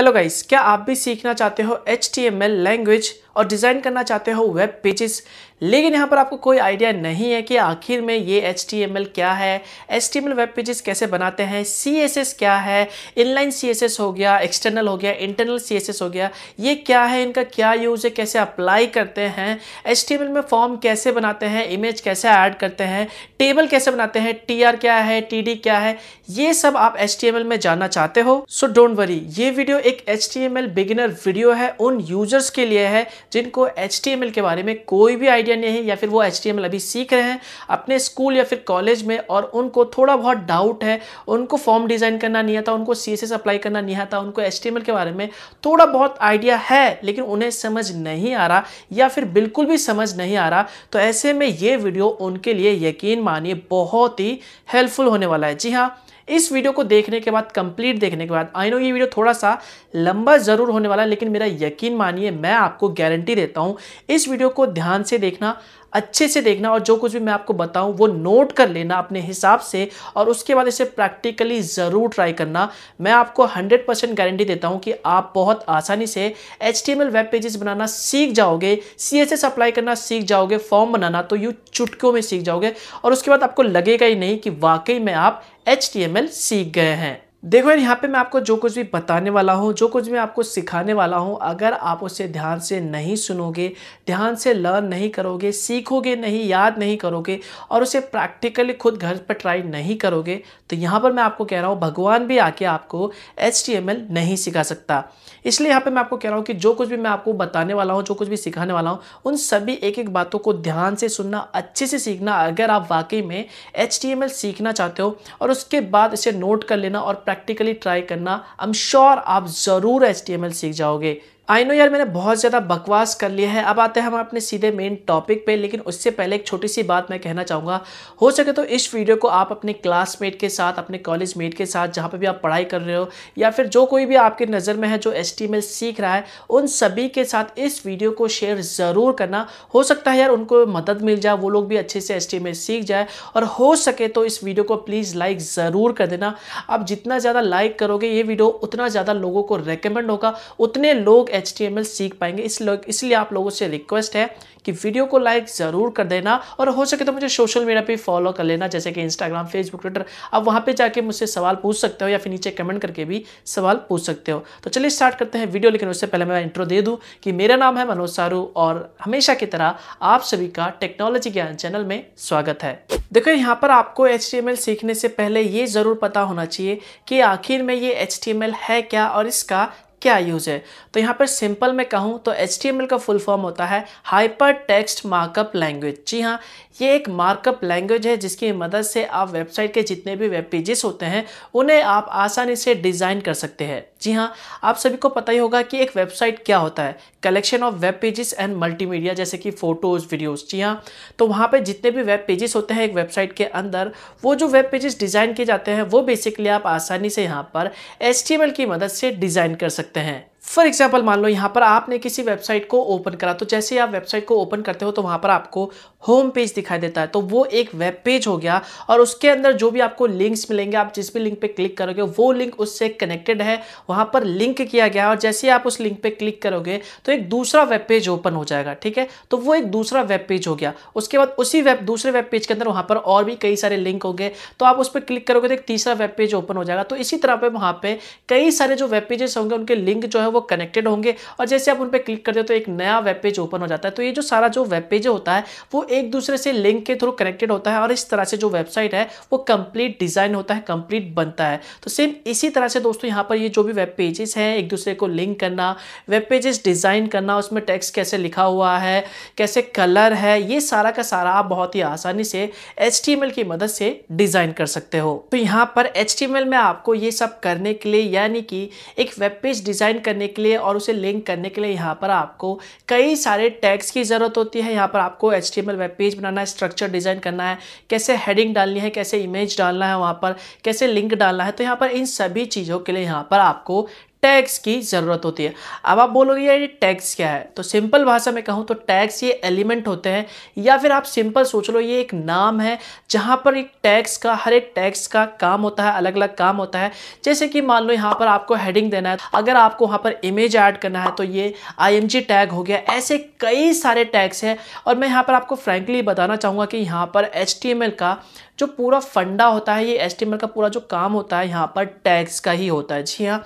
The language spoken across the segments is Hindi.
हेलो गाइस क्या आप भी सीखना चाहते हो H T M L language और डिज़ाइन करना चाहते हो वेब पेजेस लेकिन यहाँ पर आपको कोई आइडिया नहीं है कि आखिर में ये एच क्या है एच वेब पेजेस कैसे बनाते हैं सी क्या है इनलाइन सी हो गया एक्सटर्नल हो गया इंटरनल सी हो गया ये क्या है इनका क्या यूज़ है कैसे अप्लाई करते हैं एच में फॉर्म कैसे बनाते हैं इमेज कैसे ऐड करते हैं टेबल कैसे बनाते हैं टी क्या है टी क्या है ये सब आप एच में जानना चाहते हो सो डोंट वरी ये वीडियो एक एच बिगिनर वीडियो है उन यूजर्स के लिए है जिनको एच के बारे में कोई भी आइडिया नहीं है या फिर वो एच अभी सीख रहे हैं अपने स्कूल या फिर कॉलेज में और उनको थोड़ा बहुत डाउट है उनको फॉर्म डिज़ाइन करना नहीं आता उनको सी अप्लाई करना नहीं आता उनको एच के बारे में थोड़ा बहुत आइडिया है लेकिन उन्हें समझ नहीं आ रहा या फिर बिल्कुल भी समझ नहीं आ रहा तो ऐसे में ये वीडियो उनके लिए यकीन मानिए बहुत ही हेल्पफुल होने वाला है जी हाँ इस वीडियो को देखने के बाद कंप्लीट देखने के बाद आई नो ये वीडियो थोड़ा सा लंबा ज़रूर होने वाला है लेकिन मेरा यकीन मानिए मैं आपको गारंटी देता हूँ इस वीडियो को ध्यान से देखना अच्छे से देखना और जो कुछ भी मैं आपको बताऊँ वो नोट कर लेना अपने हिसाब से और उसके बाद इसे प्रैक्टिकली ज़रूर ट्राई करना मैं आपको हंड्रेड परसेंट गारंटी देता हूँ कि आप बहुत आसानी से एच वेब पेजेस बनाना सीख जाओगे सी एस अप्लाई करना सीख जाओगे फॉर्म बनाना तो यू चुटकियों में सीख जाओगे और उसके बाद आपको लगेगा ही नहीं कि वाकई में आप एच सीख गए हैं देखो यार यहाँ पे मैं आपको जो कुछ भी बताने वाला हूँ जो कुछ भी आपको सिखाने वाला हूँ अगर आप उसे ध्यान से नहीं सुनोगे ध्यान से लर्न नहीं करोगे सीखोगे नहीं याद नहीं करोगे और उसे प्रैक्टिकली खुद घर पर ट्राई नहीं करोगे तो यहाँ पर मैं आपको कह रहा हूँ भगवान भी आके आपको एच नहीं सिखा सकता इसलिए यहाँ पर मैं आपको कह रहा हूँ कि जो कुछ भी मैं आपको बताने वाला हूँ जो कुछ भी सिखाने वाला हूँ उन सभी एक एक बातों को ध्यान से सुनना अच्छे से सीखना अगर आप वाकई में एच सीखना चाहते हो और उसके बाद इसे नोट कर लेना और प्रैक्टिकली ट्राई करना आई एम श्योर आप ज़रूर एच सीख जाओगे आई नो यार मैंने बहुत ज़्यादा बकवास कर लिया है अब आते हैं हम अपने सीधे मेन टॉपिक पे लेकिन उससे पहले एक छोटी सी बात मैं कहना चाहूँगा हो सके तो इस वीडियो को आप अपने क्लासमेट के साथ अपने कॉलेज मेट के साथ जहाँ पे भी आप पढ़ाई कर रहे हो या फिर जो कोई भी आपकी नज़र में है जो एस सीख रहा है उन सभी के साथ इस वीडियो को शेयर ज़रूर करना हो सकता है यार उनको मदद मिल जाए वो लोग भी अच्छे से एस सीख जाए और हो सके तो इस वीडियो को प्लीज़ लाइक ज़रूर कर देना आप जितना ज़्यादा लाइक करोगे ये वीडियो उतना ज़्यादा लोगों को रिकमेंड होगा उतने लोग एच सीख पाएंगे इस लोग इसलिए आप लोगों से रिक्वेस्ट है कि वीडियो को लाइक ज़रूर कर देना और हो सके तो मुझे सोशल मीडिया पे फॉलो कर लेना जैसे कि इंस्टाग्राम फेसबुक ट्विटर आप वहाँ पे जाके मुझसे सवाल पूछ सकते हो या फिर नीचे कमेंट करके भी सवाल पूछ सकते हो तो चलिए स्टार्ट करते हैं वीडियो लेकिन उससे पहले मैं इंट्रो दे दूँ कि मेरा नाम है मनोज सारू और हमेशा की तरह आप सभी का टेक्नोलॉजी ज्ञान चैनल में स्वागत है देखो यहाँ पर आपको एच सीखने से पहले ये ज़रूर पता होना चाहिए कि आखिर में ये एच है क्या और इसका क्या यूज़ है तो यहाँ पर सिंपल मैं कहूँ तो एच का फुल फॉर्म होता है हाइपर टेक्स्ट मार्कअप लैंग्वेज जी हाँ ये एक मार्कअप लैंग्वेज है जिसकी मदद से आप वेबसाइट के जितने भी वेब पेजेस होते हैं उन्हें आप आसानी से डिज़ाइन कर सकते हैं जी हाँ आप सभी को पता ही होगा कि एक वेबसाइट क्या होता है collection of web pages and multimedia जैसे कि फ़ोटोज़ वीडियोज़ जी हाँ तो वहाँ पे जितने भी वेब पेजेस होते हैं एक वेबसाइट के अंदर वो जो वेब पेजेस डिज़ाइन किए जाते हैं वो बेसिकली आप आसानी से यहाँ पर एस की मदद से डिज़ाइन कर सकते हैं फॉर एग्जाम्पल मान लो यहाँ पर आपने किसी वेबसाइट को ओपन करा तो जैसे ही आप वेबसाइट को ओपन करते हो तो वहाँ पर आपको होम पेज दिखाई देता है तो वो एक वेब पेज हो गया और उसके अंदर जो भी आपको लिंक्स मिलेंगे आप जिस भी लिंक पे क्लिक करोगे वो लिंक उससे कनेक्टेड है वहाँ पर लिंक किया गया और जैसे ही आप उस लिंक पर क्लिक करोगे तो एक दूसरा वेब पेज ओपन हो जाएगा ठीक है तो वो एक दूसरा वेब पेज हो गया उसके बाद उसी वेब दूसरे वेब पेज के अंदर वहाँ पर और भी कई सारे लिंक होंगे तो आप उस पर क्लिक करोगे तो एक तीसरा वेब पेज ओपन हो जाएगा तो इसी तरह पर वहाँ पर कई सारे जो वेब पेजेस होंगे उनके लिंक जो है है वो कनेक्टेड होंगे और जैसे आप उन पर क्लिक करते हो तो एक नया वेब पेज ओपन हो जाता है तो ये जो सारा जो वेब पेज होता है वो एक दूसरे से लिंक के थ्रू कनेक्टेड होता है और इस तरह से जो वेबसाइट है वो कंप्लीट डिज़ाइन होता है कंप्लीट बनता है तो सेम इसी तरह से दोस्तों यहाँ पर ये जो भी वेब पेजेस हैं एक दूसरे को लिंक करना वेब पेजेस डिज़ाइन करना उसमें टेक्स्ट कैसे लिखा हुआ है कैसे कलर है ये सारा का सारा आप बहुत ही आसानी से एच की मदद से डिज़ाइन कर सकते हो तो यहाँ पर एच में आपको ये सब करने के लिए यानी कि एक वेब पेज डिज़ाइन करने करने के लिए और उसे लिंक करने के लिए यहाँ पर आपको कई सारे टैग्स की ज़रूरत होती है यहाँ पर आपको एच वेब पेज बनाना है स्ट्रक्चर डिज़ाइन करना है कैसे हेडिंग डालनी है कैसे इमेज डालना है वहाँ पर कैसे लिंक डालना है तो यहाँ पर इन सभी चीज़ों के लिए यहाँ पर आपको टैक्स की ज़रूरत होती है अब आप बोलोगे यार ये टैक्स क्या है तो सिंपल भाषा में कहूँ तो टैक्स ये एलिमेंट होते हैं या फिर आप सिंपल सोच लो ये एक नाम है जहाँ पर एक टैक्स का हर एक टैक्स का काम होता है अलग अलग काम होता है जैसे कि मान लो यहाँ पर आपको हेडिंग देना है अगर आपको वहाँ पर इमेज ऐड करना है तो ये आई टैग हो गया ऐसे कई सारे टैक्स हैं और मैं यहाँ पर आपको फ्रेंकली बताना चाहूँगा कि यहाँ पर एच का जो पूरा फंडा होता है ये एच का पूरा जो काम होता है यहाँ पर टैक्स का ही होता है जी हाँ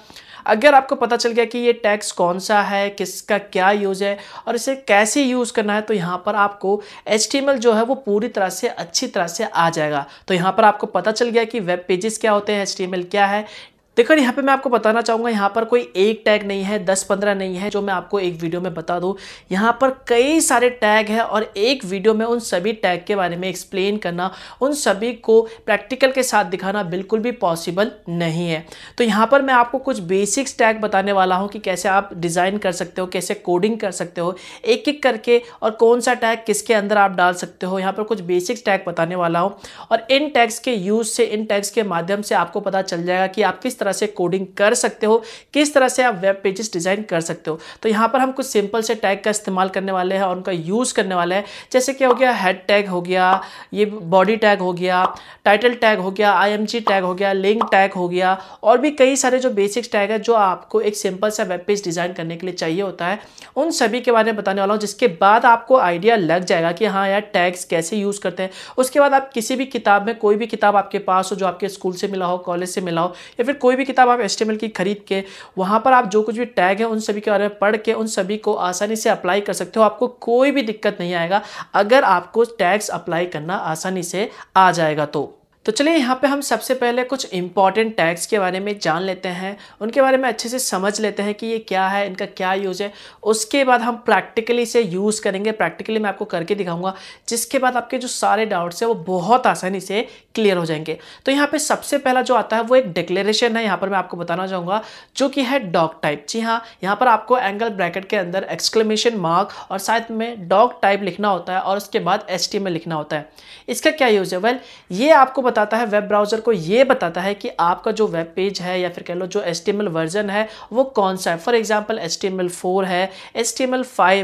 अगर आपको पता चल गया कि ये टैक्स कौन सा है किसका क्या यूज़ है और इसे कैसे यूज़ करना है तो यहाँ पर आपको एच जो है वो पूरी तरह से अच्छी तरह से आ जाएगा तो यहाँ पर आपको पता चल गया कि वेब पेजेस क्या होते हैं एच क्या है देखो यहाँ पे मैं आपको बताना चाहूँगा यहाँ पर कोई एक टैग नहीं है दस पंद्रह नहीं है जो मैं आपको एक वीडियो में बता दूँ यहाँ पर कई सारे टैग है और एक वीडियो में उन सभी टैग के बारे में एक्सप्लेन करना उन सभी को प्रैक्टिकल के साथ दिखाना बिल्कुल भी पॉसिबल नहीं है तो यहाँ पर मैं आपको कुछ बेसिक्स टैग बताने वाला हूँ कि कैसे आप डिज़ाइन कर सकते हो कैसे कोडिंग कर सकते हो एक एक करके और कौन सा टैग किसके अंदर आप डाल सकते हो यहाँ पर कुछ बेसिक्स टैग बताने वाला हूँ और इन टैग्स के यूज़ से इन टैग्स के माध्यम से आपको पता चल जाएगा कि आप किस तरह से कोडिंग कर सकते हो किस तरह से आप वेब पेजेस डिज़ाइन कर सकते हो तो यहां पर हम कुछ सिंपल से टैग का इस्तेमाल करने वाले हैं और उनका यूज़ करने वाले हैं जैसे क्या हो गया हेड टैग हो गया ये बॉडी टैग हो गया टाइटल टैग हो गया आई टैग हो गया लिंक टैग हो गया और भी कई सारे जो बेसिक्स टैग है जो आपको एक सिंपल सा वेब पेज डिज़ाइन करने के लिए चाहिए होता है उन सभी के बारे में बताने वाला हूँ जिसके बाद आपको आइडिया लग जाएगा कि हाँ यार टैग्स कैसे यूज़ करते हैं उसके बाद आप किसी भी किताब में कोई भी किताब आपके पास हो जो आपके स्कूल से मिला हो कॉलेज से मिला हो या फिर कोई कोई भी किताब आप एस की खरीद के वहाँ पर आप जो कुछ भी टैग है उन सभी के बारे में पढ़ के उन सभी को आसानी से अप्लाई कर सकते हो आपको कोई भी दिक्कत नहीं आएगा अगर आपको टैग्स अप्लाई करना आसानी से आ जाएगा तो तो चलिए यहाँ पे हम सबसे पहले कुछ इंपॉर्टेंट टैग्स के बारे में जान लेते हैं उनके बारे में अच्छे से समझ लेते हैं कि ये क्या है इनका क्या यूज़ है उसके बाद हम प्रैक्टिकली से यूज़ करेंगे प्रैक्टिकली मैं आपको करके दिखाऊंगा जिसके बाद आपके जो सारे डाउट्स हैं वो बहुत आसानी से क्लियर हो जाएंगे तो यहाँ पे सबसे पहला जो आता है वो एक डिक्लेरेशन है यहाँ पर मैं आपको बताना चाहूँगा जो कि है डॉग टाइप जी हाँ यहाँ पर आपको एंगल ब्रैकेट के अंदर एक्सक्लेमेशन मार्क और साथ में डॉग टाइप लिखना होता है और उसके बाद एस में लिखना होता है इसका क्या यूज़ है वेल ये आपको बताता है वेब ब्राउज़र को ये बताता है कि आपका जो वेब पेज है या फिर कह लो जो एस वर्जन है वो कौन सा है फॉर एग्जाम्पल एस टी है एस टी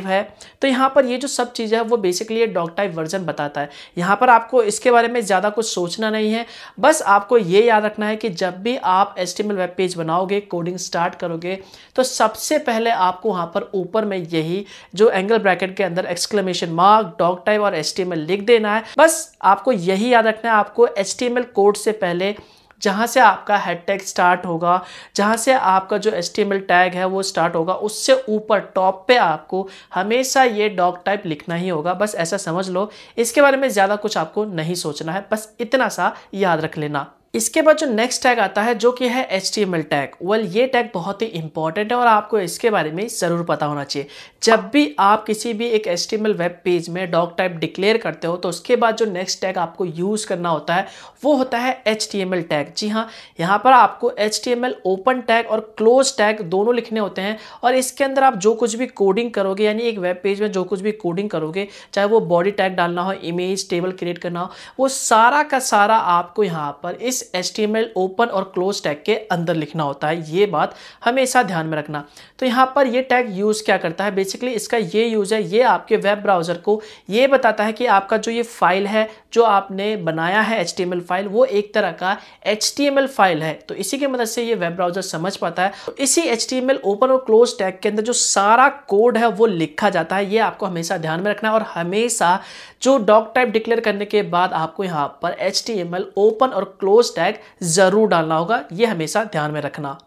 है तो यहाँ पर ये जो सब चीज़ें है वो बेसिकली डॉग टाइप वर्जन बताता है यहाँ पर आपको इसके बारे में ज़्यादा कुछ सोचना पूछना नहीं है बस आपको ये याद रखना है कि जब भी आप एस वेब पेज बनाओगे कोडिंग स्टार्ट करोगे तो सबसे पहले आपको वहाँ पर ऊपर में यही जो एंगल ब्रैकेट के अंदर एक्सक्लेमेशन मार्क डॉक टाइप और एस लिख देना है बस आपको यही याद रखना है आपको एल कोड से पहले जहाँ से आपका हेड टैग स्टार्ट होगा जहाँ से आपका जो एस टैग है वो स्टार्ट होगा उससे ऊपर टॉप पे आपको हमेशा ये डॉग टाइप लिखना ही होगा बस ऐसा समझ लो इसके बारे में ज़्यादा कुछ आपको नहीं सोचना है बस इतना सा याद रख लेना इसके बाद जो नेक्स्ट टैग आता है जो कि है H T M L tag well ये टैग बहुत ही इंपॉर्टेंट है और आपको इसके बारे में ज़रूर पता होना चाहिए जब भी आप किसी भी एक H T M L web page में डॉग टाइप डिक्लेयर करते हो तो उसके बाद जो नेक्स्ट टैग आपको यूज़ करना होता है वो होता है H T M L tag जी हाँ यहाँ पर आपको H T M L open tag और क्लोज टैग दोनों लिखने होते हैं और इसके अंदर आप जो कुछ भी कोडिंग करोगे यानी एक वेब पेज में जो कुछ भी कोडिंग करोगे चाहे वो बॉडी टैग डालना हो इमेज टेबल क्रिएट करना हो वो सारा का सारा आपको यहाँ पर इस H T M L open और क्लोज टैग के अंदर लिखना होता है ये बात हमेशा ध्यान में रखना तो यहाँ पर ये टैग यूज़ क्या करता है बेसिकली इसका ये यूज़ है ये आपके वेब ब्राउज़र को ये बताता है कि आपका जो ये फाइल है जो आपने बनाया है एच फाइल वो एक तरह का एच फाइल है तो इसी के मदद से ये वेब ब्राउज़र समझ पाता है तो इसी एच ओपन और क्लोज टैग के अंदर जो सारा कोड है वो लिखा जाता है ये आपको हमेशा ध्यान में रखना है और हमेशा जो डॉक टाइप डिक्लेयर करने के बाद आपको यहाँ पर एच ओपन और क्लोज टैग ज़रूर डालना होगा ये हमेशा ध्यान में रखना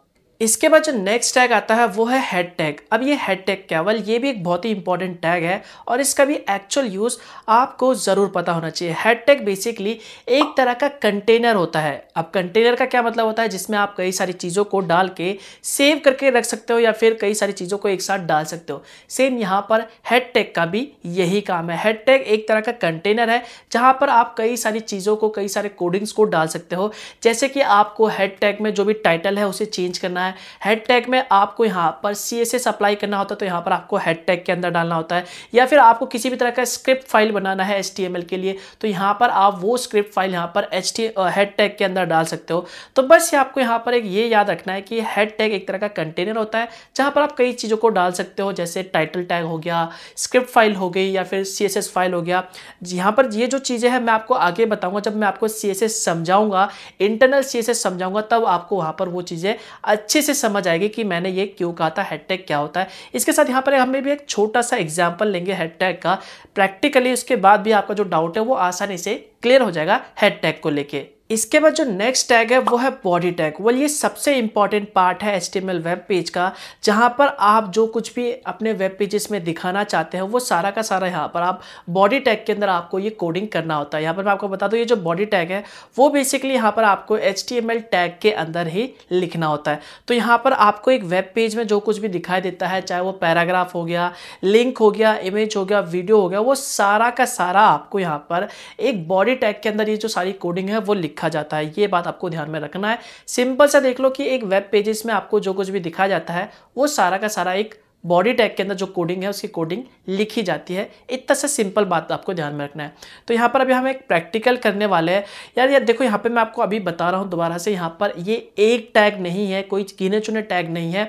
इसके बाद जो नेक्स्ट टैग आता है वो है हेड टैग अब ये हेड टैग क्या वेल ये भी एक बहुत ही इंपॉर्टेंट टैग है और इसका भी एक्चुअल यूज़ आपको ज़रूर पता होना चाहिए हेड टैग बेसिकली एक तरह का कंटेनर होता है अब कंटेनर का क्या मतलब होता है जिसमें आप कई सारी चीज़ों को डाल के सेव करके रख सकते हो या फिर कई सारी चीज़ों को एक साथ डाल सकते हो सेम यहाँ पर हेड टैग का भी यही काम है हेड टैग एक तरह का कंटेनर है जहाँ पर आप कई सारी चीज़ों को कई सारे कोडिंग्स को डाल सकते हो जैसे कि आपको हेड टैग में जो भी टाइटल है उसे चेंज करना है है हेड टैग में आपको यहाँ पर सी एस अप्लाई करना होता है तो यहाँ पर आपको हेड टैग के अंदर डालना होता है या फिर आपको किसी भी तरह का स्क्रिप्ट फाइल बनाना है एच के लिए तो यहाँ पर आप वो स्क्रिप्ट फाइल यहाँ पर एच हेड टैग के अंदर डाल सकते हो तो बस आपको यहाँ पर एक ये याद रखना है कि हेड टैग एक तरह का कंटेनर होता है जहाँ पर आप कई चीज़ों को डाल सकते हो जैसे टाइटल टैग हो गया स्क्रिप्ट फाइल हो गई या फिर सी फाइल हो गया यहाँ पर ये जो चीज़ें हैं मैं आपको आगे बताऊँगा जब मैं आपको सी समझाऊँगा इंटरनल सी समझाऊँगा तब आपको वहाँ पर वो चीज़ें अच्छी अच्छे से समझ आएगी कि मैंने ये क्यों कहा था हेड टैग क्या होता है इसके साथ यहाँ पर हमें भी एक छोटा सा एग्जाम्पल लेंगे हेड टैग का प्रैक्टिकली उसके बाद भी आपका जो डाउट है वो आसानी से क्लियर हो जाएगा हेड टैग को लेके इसके बाद जो नेक्स्ट टैग है वो है बॉडी टैग वो ये सबसे इंपॉर्टेंट पार्ट है एच वेब पेज का जहाँ पर आप जो कुछ भी अपने वेब पेजेस में दिखाना चाहते हैं वो सारा का सारा यहाँ पर आप बॉडी टैग के अंदर आपको ये कोडिंग करना होता है यहाँ पर मैं आपको बता दूँ ये जो बॉडी टैग है वो बेसिकली यहाँ पर आपको एच टैग के अंदर ही लिखना होता है तो यहाँ पर आपको एक वेब पेज में जो कुछ भी दिखाई देता है चाहे वो पैराग्राफ हो गया लिंक हो गया इमेज हो गया वीडियो हो गया वो सारा का सारा आपको यहाँ पर एक बॉडी टैग के अंदर ये जो सारी कोडिंग है वो लिख लिखा जाता है ये बात आपको ध्यान में रखना है सिंपल सा देख लो कि एक वेब पेजेस में आपको जो कुछ भी दिखाया जाता है वो सारा का सारा एक बॉडी टैग के अंदर जो कोडिंग है उसकी कोडिंग लिखी जाती है इतना सा सिंपल बात आपको ध्यान में रखना है तो यहाँ पर अभी हम एक प्रैक्टिकल करने वाले हैं यार यार देखो यहाँ पे मैं आपको अभी बता रहा हूँ दोबारा से यहाँ पर ये एक टैग नहीं है कोई गिने चुने टैग नहीं है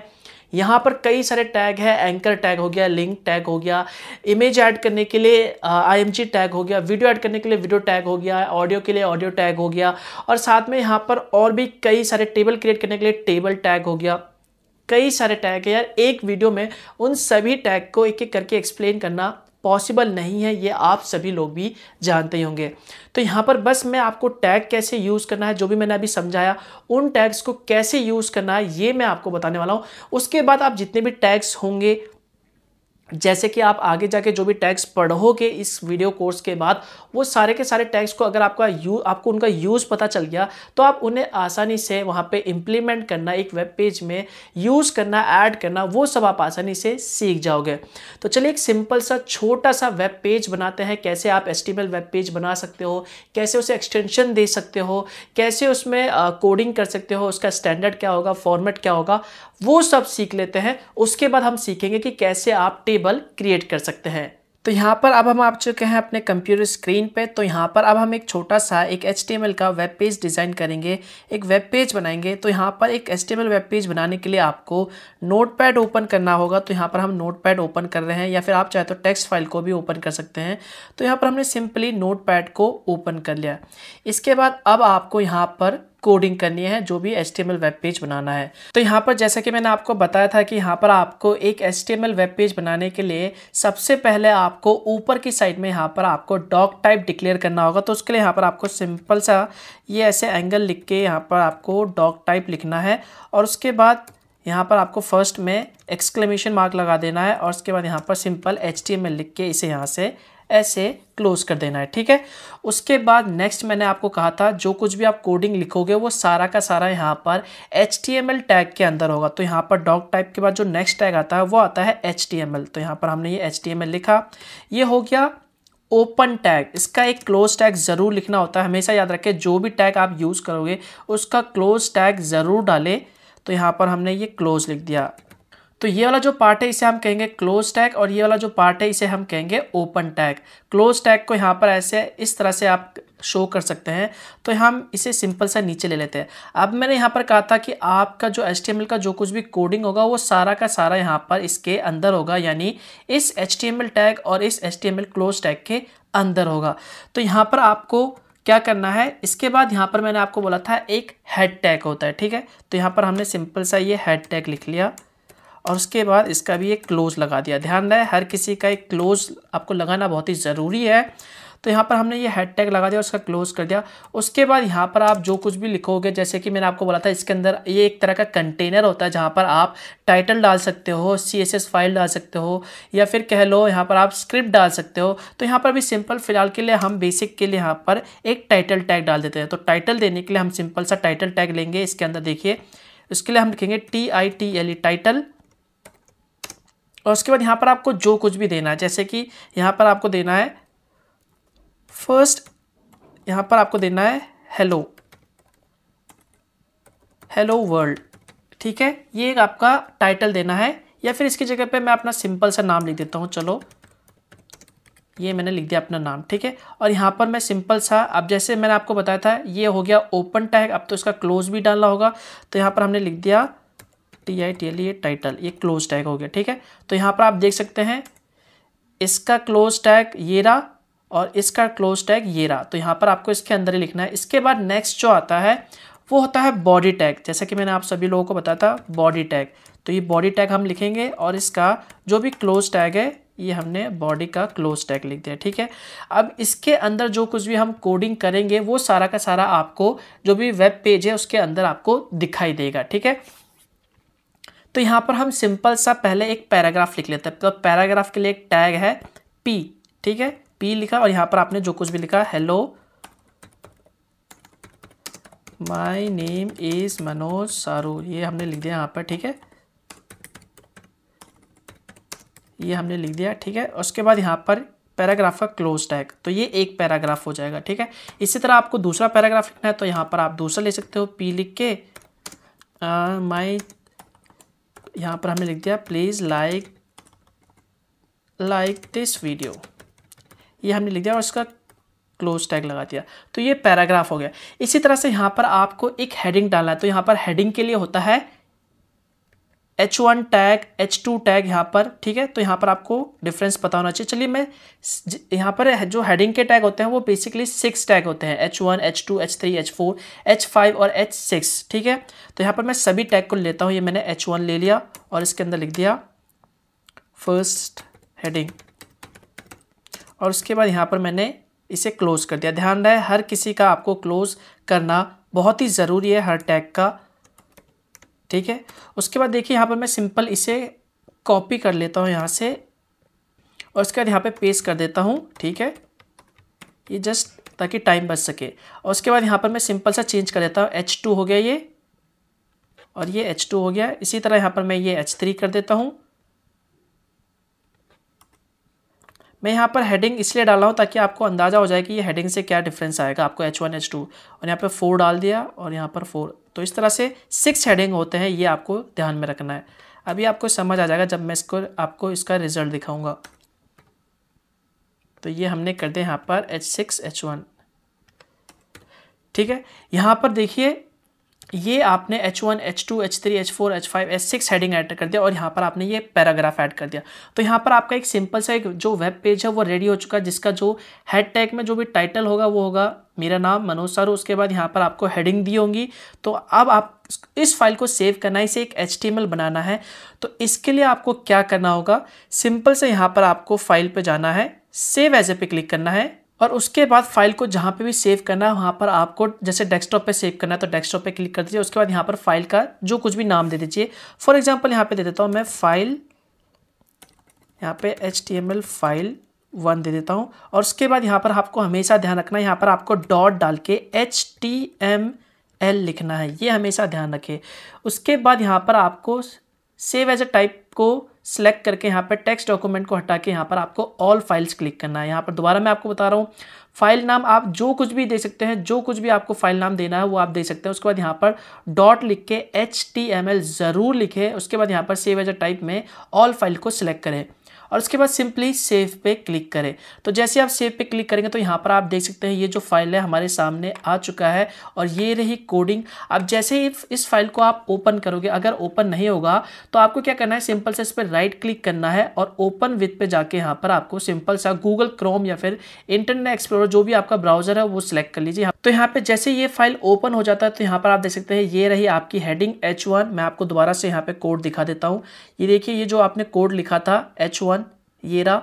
यहाँ पर कई सारे टैग है एंकर टैग हो गया लिंक टैग हो गया इमेज ऐड करने के लिए आई टैग हो गया वीडियो ऐड करने के लिए वीडियो टैग हो गया ऑडियो के लिए ऑडियो टैग हो गया और साथ में यहाँ पर और भी कई सारे टेबल क्रिएट करने के लिए टेबल टैग हो गया कई सारे टैग है यार एक वीडियो में उन सभी टैग को एक एक करके एक्सप्लेन करना पॉसिबल नहीं है ये आप सभी लोग भी जानते ही होंगे तो यहाँ पर बस मैं आपको टैग कैसे यूज़ करना है जो भी मैंने अभी समझाया उन टैग्स को कैसे यूज़ करना है ये मैं आपको बताने वाला हूँ उसके बाद आप जितने भी टैग्स होंगे जैसे कि आप आगे जाके जो भी टैक्स पढ़ोगे इस वीडियो कोर्स के बाद वो सारे के सारे टैक्स को अगर आपका यू आपको उनका यूज़ पता चल गया तो आप उन्हें आसानी से वहाँ पे इम्प्लीमेंट करना एक वेब पेज में यूज़ करना ऐड करना वो सब आप आसानी से सीख जाओगे तो चलिए एक सिंपल सा छोटा सा वेब पेज बनाते हैं कैसे आप एस वेब पेज बना सकते हो कैसे उसे एक्सटेंशन दे सकते हो कैसे उसमें कोडिंग कर सकते हो उसका स्टैंडर्ड क्या होगा फॉर्मेट क्या होगा वो सब सीख लेते हैं उसके बाद हम सीखेंगे कि कैसे आप टेबल क्रिएट कर सकते हैं तो यहाँ पर अब हम आप चुके हैं अपने कंप्यूटर स्क्रीन पे तो यहाँ पर अब हम एक छोटा सा एक एच का वेब पेज डिज़ाइन करेंगे एक वेब पेज बनाएंगे तो यहाँ पर एक एच वेब पेज बनाने के लिए आपको नोटपैड ओपन करना होगा तो यहाँ पर हम नोटपैड ओपन कर रहे हैं या फिर आप चाहे तो टेक्स्ट फाइल को भी ओपन कर सकते हैं तो यहाँ पर हमने सिंपली नोट को ओपन कर लिया इसके बाद अब आपको यहाँ पर कोडिंग करनी है जो भी एच वेब पेज बनाना है तो यहाँ पर जैसा कि मैंने आपको बताया था कि यहाँ पर आपको एक एच वेब पेज बनाने के लिए सबसे पहले आपको ऊपर की साइड में यहाँ पर आपको डॉक टाइप डिक्लेयर करना होगा तो उसके लिए यहाँ पर आपको सिंपल सा ये ऐसे एंगल लिख के यहाँ पर आपको डॉक टाइप लिखना है और उसके बाद यहाँ पर आपको फर्स्ट में एक्सक्लेमेशन मार्क लगा देना है और उसके बाद यहाँ पर सिंपल एच लिख के इसे यहाँ से ऐसे क्लोज कर देना है ठीक है उसके बाद नेक्स्ट मैंने आपको कहा था जो कुछ भी आप कोडिंग लिखोगे वो सारा का सारा यहाँ पर एच टैग के अंदर होगा तो यहाँ पर डॉग टाइप के बाद जो नेक्स्ट टैग आता है वो आता है एच तो यहाँ पर हमने ये एच लिखा ये हो गया ओपन टैग इसका एक क्लोज टैग ज़रूर लिखना होता है हमेशा याद रखें जो भी टैग आप यूज़ करोगे उसका क्लोज टैग ज़रूर डालें तो यहाँ पर हमने ये क्लोज लिख दिया तो ये वाला जो पार्ट है इसे हम कहेंगे क्लोज टैग और ये वाला जो पार्ट है इसे हम कहेंगे ओपन टैग क्लोज टैग को यहाँ पर ऐसे इस तरह से आप शो कर सकते हैं तो हम इसे सिंपल सा नीचे ले लेते हैं अब मैंने यहाँ पर कहा था कि आपका जो एच का जो कुछ भी कोडिंग होगा वो सारा का सारा यहाँ पर इसके अंदर होगा यानी इस एच टैग और इस एच क्लोज टैग के अंदर होगा तो यहाँ पर आपको क्या करना है इसके बाद यहाँ पर मैंने आपको बोला था एक हेड टैग होता है ठीक है तो यहाँ पर हमने सिंपल सा ये हेड टैग लिख लिया और उसके बाद इसका भी एक क्लोज लगा दिया ध्यान रहे हर किसी का एक क्लोज आपको लगाना बहुत ही ज़रूरी है तो यहाँ पर हमने ये हेड टैग लगा दिया उसका क्लोज कर दिया उसके बाद यहाँ पर आप जो कुछ भी लिखोगे जैसे कि मैंने आपको बोला था इसके अंदर ये एक तरह का कंटेनर होता है जहाँ पर आप टाइटल डाल सकते हो सी फाइल डाल सकते हो या फिर कह लो यहाँ पर आप स्क्रिप्ट डाल सकते हो तो यहाँ पर भी सिंपल फिलहाल के लिए हम बेसिक के लिए यहाँ पर एक टाइटल टैग डाल देते हैं तो टाइटल देने के लिए हम सिंपल सा टाइटल टैग लेंगे इसके अंदर देखिए उसके लिए हम लिखेंगे T I T L E title और उसके बाद यहाँ पर आपको जो कुछ भी देना है जैसे कि यहाँ पर आपको देना है फर्स्ट यहाँ पर आपको देना है हेलो हेलो वर्ल्ड ठीक है ये एक आपका टाइटल देना है या फिर इसकी जगह पे मैं अपना सिंपल सा नाम लिख देता हूँ चलो ये मैंने लिख दिया अपना नाम ठीक है और यहाँ पर मैं सिंपल सा अब जैसे मैंने आपको बताया था ये हो गया ओपन टैग अब तो इसका क्लोज भी डालना होगा तो यहाँ पर हमने लिख दिया टी आई टी एल ये टाइटल ये क्लोज टैग हो गया ठीक है तो यहाँ पर आप देख सकते हैं इसका क्लोज टैग ये रहा और इसका क्लोज टैग ये रहा तो यहाँ पर आपको इसके अंदर ही लिखना है इसके बाद नेक्स्ट जो आता है वो होता है बॉडी टैग जैसा कि मैंने आप सभी लोगों को बताया था बॉडी टैग तो ये बॉडी टैग हम लिखेंगे और इसका जो भी क्लोज टैग है ये हमने बॉडी का क्लोज टैग लिख दिया ठीक है अब इसके अंदर जो कुछ भी हम कोडिंग करेंगे वो सारा का सारा आपको जो भी वेब पेज है उसके अंदर आपको दिखाई देगा ठीक है तो यहाँ पर हम सिंपल सा पहले एक पैराग्राफ लिख लेते हैं तो पैराग्राफ के लिए एक टैग है पी ठीक है पी लिखा और यहाँ पर आपने जो कुछ भी लिखा hello my name is Manoj Saru ये हमने लिख दिया यहाँ पर ठीक है ये हमने लिख दिया ठीक है उसके बाद यहाँ पर पैराग्राफ का क्लोज टैग तो ये एक पैराग्राफ हो जाएगा ठीक है इसी तरह आपको दूसरा पैराग्राफ लिखना है तो यहाँ पर आप दूसरा ले सकते हो पी लिख के माई uh, यहाँ पर हमने लिख दिया please like like this video ये हमने लिख दिया और इसका क्लोज टैग लगा दिया तो ये पैराग्राफ हो गया इसी तरह से यहाँ पर आपको एक हेडिंग डालना है तो यहाँ पर हेडिंग के लिए होता है H one tag H two tag यहाँ पर ठीक है तो यहाँ पर आपको डिफरेंस पता होना चाहिए चलिए मैं यहाँ पर जो हेडिंग के टैग होते हैं वो बेसिकली सिक्स टैग होते हैं H one H two H three H four H five और एच सिक्स ठीक है तो यहाँ पर मैं सभी टैग को लेता हूँ ये मैंने एच वन ले लिया और इसके अंदर लिख दिया फर्स्ट हेडिंग और उसके बाद यहाँ पर मैंने इसे क्लोज कर दिया ध्यान रहे हर किसी का आपको क्लोज करना बहुत ही ज़रूरी है हर टैग का ठीक है उसके बाद देखिए यहाँ पर मैं सिंपल इसे कॉपी कर लेता हूँ यहाँ से और उसके बाद यहाँ पे पेस्ट कर देता हूँ ठीक है ये जस्ट ताकि टाइम बच सके और उसके बाद यहाँ पर मैं सिंपल सा चेंज कर देता हूँ एच टू हो गया ये और ये एच टू हो गया इसी तरह यहाँ पर मैं ये एच थ्री कर देता हूँ मैं यहाँ पर हेडिंग इसलिए डाला हूँ ताकि आपको अंदाज़ा हो जाए कि ये हेडिंग से क्या डिफरेंस आएगा आपको एच वन एच टू और यहाँ पर फोर डाल दिया और यहाँ पर फोर तो इस तरह से सिक्स हेडिंग होते हैं ये आपको ध्यान में रखना है अभी आपको समझ आ जाएगा जब मैं इसको आपको इसका रिजल्ट दिखाऊंगा तो ये हमने कर दिया यहाँ पर एच सिक्स एच वन ठीक है यहाँ पर देखिए ये आपने H1, H2, H3, H4, H5, H6 heading add कर दिया और यहाँ पर आपने ये पैराग्राफ ऐड कर दिया तो यहाँ पर आपका एक सिंपल सा एक जो वेब पेज है वो रेडी हो चुका है जिसका जो हेड टैग में जो भी टाइटल होगा वो होगा मेरा नाम मनोज सर उसके बाद यहाँ पर आपको हेडिंग दी होंगी तो अब आप इस फाइल को सेव करना है इसे एक एच बनाना है तो इसके लिए आपको क्या करना होगा सिंपल से यहाँ पर आपको फाइल पर जाना है सेव एज ए पे क्लिक करना है और उसके बाद फाइल को जहाँ पे भी सेव करना है वहाँ पर आपको जैसे डेस्कटॉप पे सेव करना है तो डेस्कटॉप पे क्लिक कर दीजिए उसके बाद यहाँ पर फाइल का जो कुछ भी नाम दे दीजिए फॉर एग्जांपल यहाँ पे दे देता हूँ मैं फाइल यहाँ पे एच फाइल वन दे देता हूँ और उसके बाद यहाँ पर आपको हमेशा ध्यान रखना है यहाँ पर आपको डॉट डाल के एच टी एम एल लिखना है ये हमेशा ध्यान रखें उसके बाद यहाँ पर आपको सेव एज ए टाइप को सेलेक्ट करके यहाँ पर टेक्स्ट डॉक्यूमेंट को हटा के यहाँ पर आपको ऑल फाइल्स क्लिक करना है यहाँ पर दोबारा मैं आपको बता रहा हूँ फाइल नाम आप जो कुछ भी दे सकते हैं जो कुछ भी आपको फाइल नाम देना है वो आप दे सकते हैं उसके बाद यहाँ पर डॉट लिख के एच ज़रूर लिखे उसके बाद यहाँ पर सेव एज अ टाइप में ऑल फाइल को सिलेक्ट करें और उसके बाद सिंपली सेव पे क्लिक करें तो जैसे आप सेव पे क्लिक करेंगे तो यहाँ पर आप देख सकते हैं ये जो फाइल है हमारे सामने आ चुका है और ये रही कोडिंग अब जैसे ही इस फाइल को आप ओपन करोगे अगर ओपन नहीं होगा तो आपको क्या करना है सिंपल से इस पर राइट क्लिक करना है और ओपन विथ पे जाके यहाँ पर आपको सिंपल सा गूगल क्रोम या फिर इंटरनेट एक्सप्लोर जो भी आपका ब्राउजर है वो सिलेक्ट कर लीजिए तो यहाँ पे जैसे ये फाइल ओपन हो जाता है तो यहाँ पर आप देख सकते हैं ये रही आपकी हेडिंग एच वन मैं आपको दोबारा से यहाँ पे कोड दिखा देता हूँ ये देखिए ये जो आपने कोड लिखा था एच वन ये रहा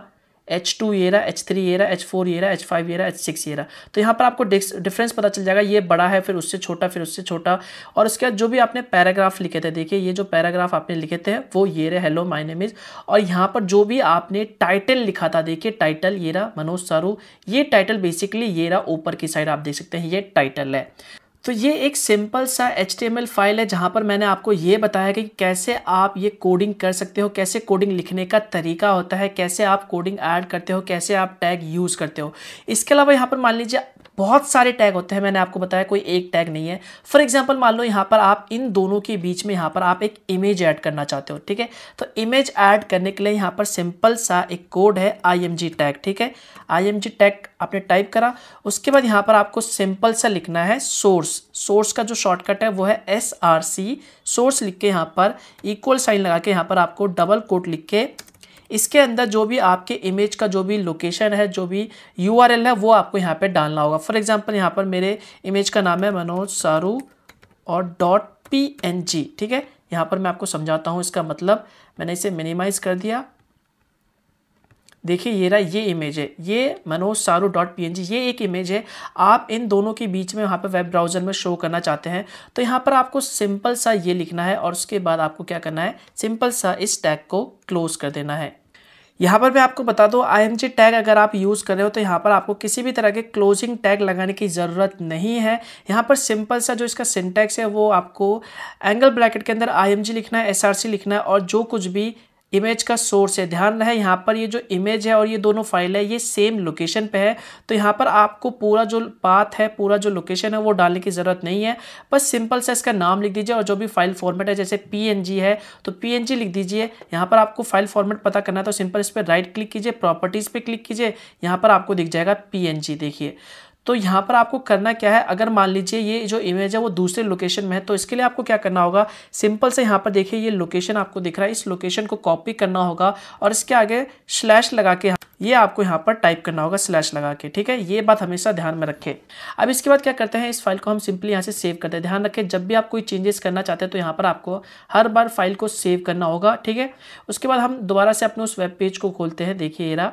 एच टू ये रहा एच थ्री ये रहा एच फोर ये रहा एच फाइव ये रहा एच सिक्स ये रहा तो यहाँ पर आपको डिफरेंस पता चल जाएगा ये बड़ा है फिर उससे छोटा फिर उससे छोटा और उसके बाद जो भी आपने पैराग्राफ लिखे थे देखिए ये जो पैराग्राफ आपने लिखे थे वो ये रहे हेलो माय नेम इज और यहाँ पर जो भी आपने टाइटल लिखा था देखिए टाइटल ये रहा मनोज सारू ये टाइटल बेसिकली ये रहा ऊपर की साइड आप देख सकते हैं ये टाइटल है तो ये एक सिंपल सा एच फाइल है जहाँ पर मैंने आपको ये बताया कि कैसे आप ये कोडिंग कर सकते हो कैसे कोडिंग लिखने का तरीका होता है कैसे आप कोडिंग ऐड करते हो कैसे आप टैग यूज़ करते हो इसके अलावा यहाँ पर मान लीजिए बहुत सारे टैग होते हैं मैंने आपको बताया कोई एक टैग नहीं है फॉर एग्जाम्पल मान लो यहाँ पर आप इन दोनों के बीच में यहाँ पर आप एक इमेज ऐड करना चाहते हो ठीक है तो इमेज ऐड करने के लिए यहाँ पर सिंपल सा एक कोड है आई टैग ठीक है आई टैग आपने टाइप करा उसके बाद यहाँ पर आपको सिंपल सा लिखना है सोर्स सोर्स का जो शॉर्टकट है वो है एस आर सी सोर्स लिख के यहाँ पर इक्वल साइन लगा के यहाँ पर आपको डबल कोट लिख के इसके अंदर जो भी आपके इमेज का जो भी लोकेशन है जो भी यू है वो आपको यहाँ पर डालना होगा फॉर एग्जाम्पल यहाँ पर मेरे इमेज का नाम है मनोज सारू और डॉट पी एन जी ठीक है यहाँ पर मैं आपको समझाता हूँ इसका मतलब मैंने इसे मिनिमाइज़ कर दिया देखिए ये रहा ये इमेज है ये मनोज सारू डॉट पी ये एक इमेज है आप इन दोनों के बीच में वहाँ पर वेब ब्राउज़र में शो करना चाहते हैं तो यहाँ पर आपको सिंपल सा ये लिखना है और उसके बाद आपको क्या करना है सिंपल सा इस टैग को क्लोज कर देना है यहाँ पर मैं आपको बता दूँ आई टैग अगर आप यूज़ कर रहे हो तो यहाँ पर आपको किसी भी तरह के क्लोजिंग टैग लगाने की ज़रूरत नहीं है यहाँ पर सिंपल सा जो इसका सिंटैक्स है वो आपको एंगल ब्रैकेट के अंदर आई लिखना है एस लिखना है और जो कुछ भी इमेज का सोर्स है ध्यान रहे यहाँ पर ये जो इमेज है और ये दोनों फाइल है ये सेम लोकेशन पे है तो यहाँ पर आपको पूरा जो पाथ है पूरा जो लोकेशन है वो डालने की ज़रूरत नहीं है बस सिंपल सा इसका नाम लिख दीजिए और जो भी फाइल फॉर्मेट है जैसे पी है तो पी लिख दीजिए यहाँ पर आपको फाइल फॉर्मेट पता करना है तो सिंपल इस पर राइट क्लिक कीजिए प्रॉपर्टीज़ पर क्लिक कीजिए यहाँ पर आपको दिख जाएगा पी देखिए तो यहाँ पर आपको करना क्या है अगर मान लीजिए ये जो इमेज है वो दूसरे लोकेशन में है तो इसके लिए आपको क्या करना होगा सिंपल से यहाँ पर देखिए ये लोकेशन आपको दिख रहा है इस लोकेशन को कॉपी करना होगा और इसके आगे स्लैश लगा के ये आपको यहाँ पर टाइप करना होगा स्लैश लगा के ठीक है ये बात हमेशा ध्यान में रखें अब इसके बाद क्या करते हैं इस फाइल को हम सिंपली यहाँ से सेव करते हैं ध्यान रखें जब भी आप कोई चेंजेस करना चाहते हैं तो यहाँ पर आपको हर बार फाइल को सेव करना होगा ठीक है उसके बाद हम दोबारा से अपने उस वेब पेज को खोलते हैं देखिए रहा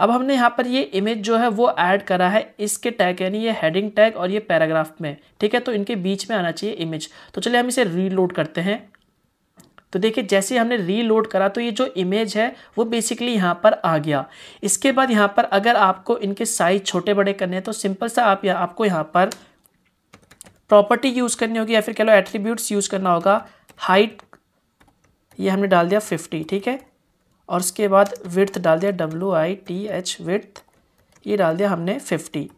अब हमने यहाँ पर ये इमेज जो है वो ऐड करा है इसके टैग यानी ये हेडिंग टैग और ये पैराग्राफ में ठीक है तो इनके बीच में आना चाहिए इमेज तो चलिए हम इसे रीलोड करते हैं तो देखिए जैसे हमने रीलोड करा तो ये जो इमेज है वो बेसिकली यहाँ पर आ गया इसके बाद यहाँ पर अगर आपको इनके साइज़ छोटे बड़े करने हैं तो सिंपल सा आप या, आपको यहाँ पर प्रॉपर्टी यूज़ करनी होगी या फिर कह लो एट्रीब्यूट्स यूज़ करना होगा हाइट ये हमने डाल दिया फिफ्टी ठीक है और उसके बाद विर्थ डाल दिया W I T H width ये डाल दिया हमने फिफ्टी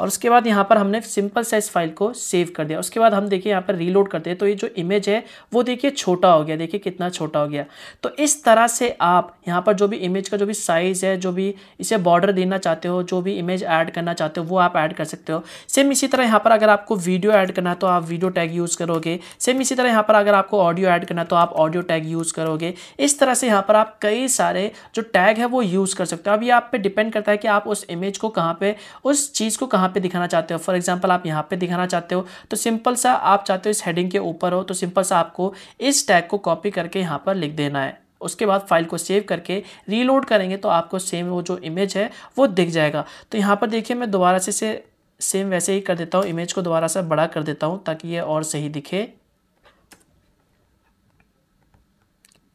और उसके बाद यहाँ पर हमने सिंपल साइज फाइल को सेव कर दिया उसके बाद हम देखिए यहाँ पर रीलोड करते हैं तो ये जो इमेज है वो देखिए छोटा हो गया देखिए कितना छोटा हो गया तो इस तरह से आप यहाँ पर जो भी इमेज का जो भी साइज़ है जो भी इसे बॉर्डर देना चाहते हो जो भी इमेज ऐड करना चाहते हो वो आप ऐड कर सकते हो सेम इसी तरह यहाँ पर अगर आपको वीडियो ऐड करना है तो आप वीडियो टैग यूज़ करोगे सेम इसी तरह यहाँ पर अगर आपको ऑडियो ऐड करना है तो आप ऑडियो टैग यूज़ करोगे इस तरह से यहाँ पर आप कई सारे जो टैग है वो यूज़ कर सकते हो अब ये आप पर डिपेंड करता है कि आप उस इमेज को कहाँ पर उस चीज़ को कहाँ कहाँ पे दिखाना चाहते हो फॉर एग्जाम्पल आप यहाँ पे दिखाना चाहते हो तो सिंपल सा आप चाहते हो इस हेडिंग के ऊपर हो तो सिंपल सा आपको इस टैग को कॉपी करके यहाँ पर लिख देना है उसके बाद फाइल को सेव करके रीलोड करेंगे तो आपको सेम वो जो इमेज है वो दिख जाएगा तो यहाँ पर देखिए मैं दोबारा से, से सेम वैसे ही कर देता हूँ इमेज को दोबारा से बड़ा कर देता हूँ ताकि ये और सही दिखे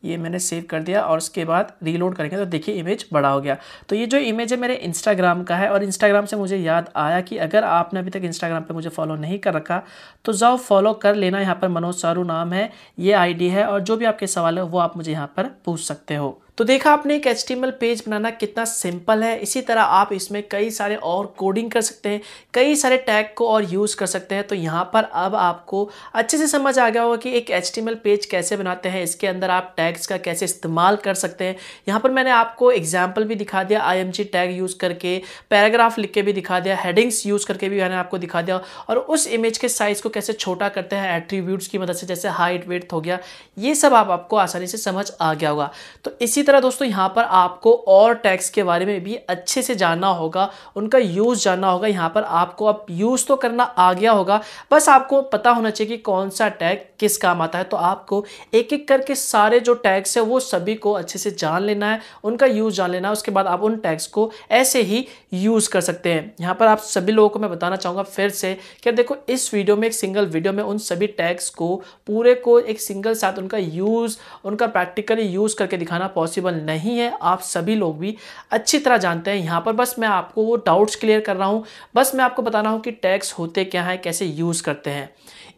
ये मैंने सेव कर दिया और उसके बाद रीलोड करेंगे तो देखिए इमेज बड़ा हो गया तो ये जो इमेज है मेरे इंस्टाग्राम का है और इंस्टाग्राम से मुझे याद आया कि अगर आपने अभी तक इंस्टाग्राम पे मुझे फॉलो नहीं कर रखा तो जाओ फॉलो कर लेना यहाँ पर मनोज सारू नाम है ये आईडी है और जो भी आपके सवाल है वो आप मुझे यहाँ पर पूछ सकते हो तो देखा आपने एक एच पेज बनाना कितना सिंपल है इसी तरह आप इसमें कई सारे और कोडिंग कर सकते हैं कई सारे टैग को और यूज़ कर सकते हैं तो यहाँ पर अब आपको अच्छे से समझ आ गया होगा कि एक एच पेज कैसे बनाते हैं इसके अंदर आप टैग्स का कैसे इस्तेमाल कर सकते हैं यहाँ पर मैंने आपको एग्जाम्पल भी दिखा दिया आई टैग यूज़ करके पैराग्राफ लिख के भी दिखा दिया हेडिंग्स यूज़ करके भी मैंने आपको दिखा दिया और उस इमेज के साइज़ को कैसे छोटा करते हैं एट्रीब्यूट्स की मदद से जैसे हाइट वेट हो गया ये सब आप आपको आसानी से समझ आ गया होगा तो इसी तरह दोस्तों यहाँ पर आपको और टैक्स के बारे में भी अच्छे से जानना होगा उनका यूज़ जानना होगा यहाँ पर आपको अब यूज़ तो करना आ गया होगा बस आपको पता होना चाहिए कि कौन सा टैग किस काम आता है तो आपको एक एक करके सारे जो टैग्स है वो सभी को अच्छे से जान लेना है उनका यूज़ जान लेना है उसके बाद आप उन टैग्स को ऐसे ही यूज़ कर सकते हैं यहाँ पर आप सभी लोगों को मैं बताना चाहूँगा फिर से कि देखो इस वीडियो में एक सिंगल वीडियो में उन सभी टैग्स को पूरे को एक सिंगल साथ उनका यूज़ उनका प्रैक्टिकली यूज़ करके दिखाना पॉसिबल पॉसिबल नहीं है आप सभी लोग भी अच्छी तरह जानते हैं यहाँ पर बस मैं आपको वो डाउट्स क्लियर कर रहा हूँ बस मैं आपको बता रहा हूँ कि टैक्स होते क्या हैं कैसे यूज़ करते हैं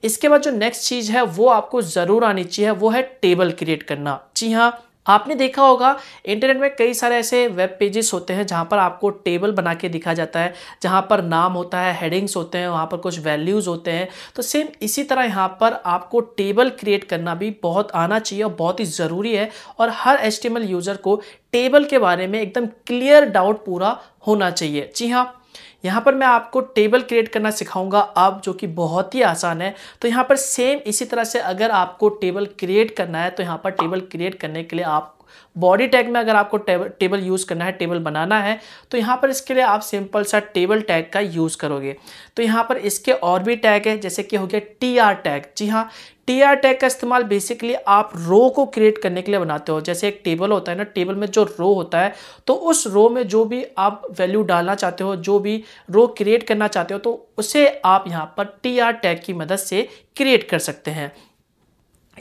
इसके बाद जो नेक्स्ट चीज़ है वो आपको ज़रूर आनी चाहिए वो है टेबल क्रिएट करना जी हाँ आपने देखा होगा इंटरनेट में कई सारे ऐसे वेब पेजेस होते हैं जहाँ पर आपको टेबल बना के दिखा जाता है जहाँ पर नाम होता है हेडिंग्स होते हैं वहाँ पर कुछ वैल्यूज़ होते हैं तो सेम इसी तरह यहाँ पर आपको टेबल क्रिएट करना भी बहुत आना चाहिए और बहुत ही ज़रूरी है और हर एच यूज़र को टेबल के बारे में एकदम क्लियर डाउट पूरा होना चाहिए जी हाँ यहाँ पर मैं आपको टेबल क्रिएट करना सिखाऊंगा अब जो कि बहुत ही आसान है तो यहाँ पर सेम इसी तरह से अगर आपको टेबल क्रिएट करना है तो यहाँ पर टेबल क्रिएट करने के लिए आप बॉडी टैग में अगर आपको टेबल यूज़ करना है टेबल बनाना है तो यहाँ पर इसके लिए आप सिंपल सा टेबल टैग का यूज़ करोगे तो यहाँ पर इसके और भी टैग है जैसे कि हो गया टी आर टैग जी हाँ टी आर टैग का इस्तेमाल बेसिकली आप रो को क्रिएट करने के लिए बनाते हो जैसे एक टेबल होता है ना टेबल में जो रो होता है तो उस रो में जो भी आप वैल्यू डालना चाहते हो जो भी रो क्रिएट करना चाहते हो तो उसे आप यहाँ पर टी आर टैग की मदद से क्रिएट कर सकते हैं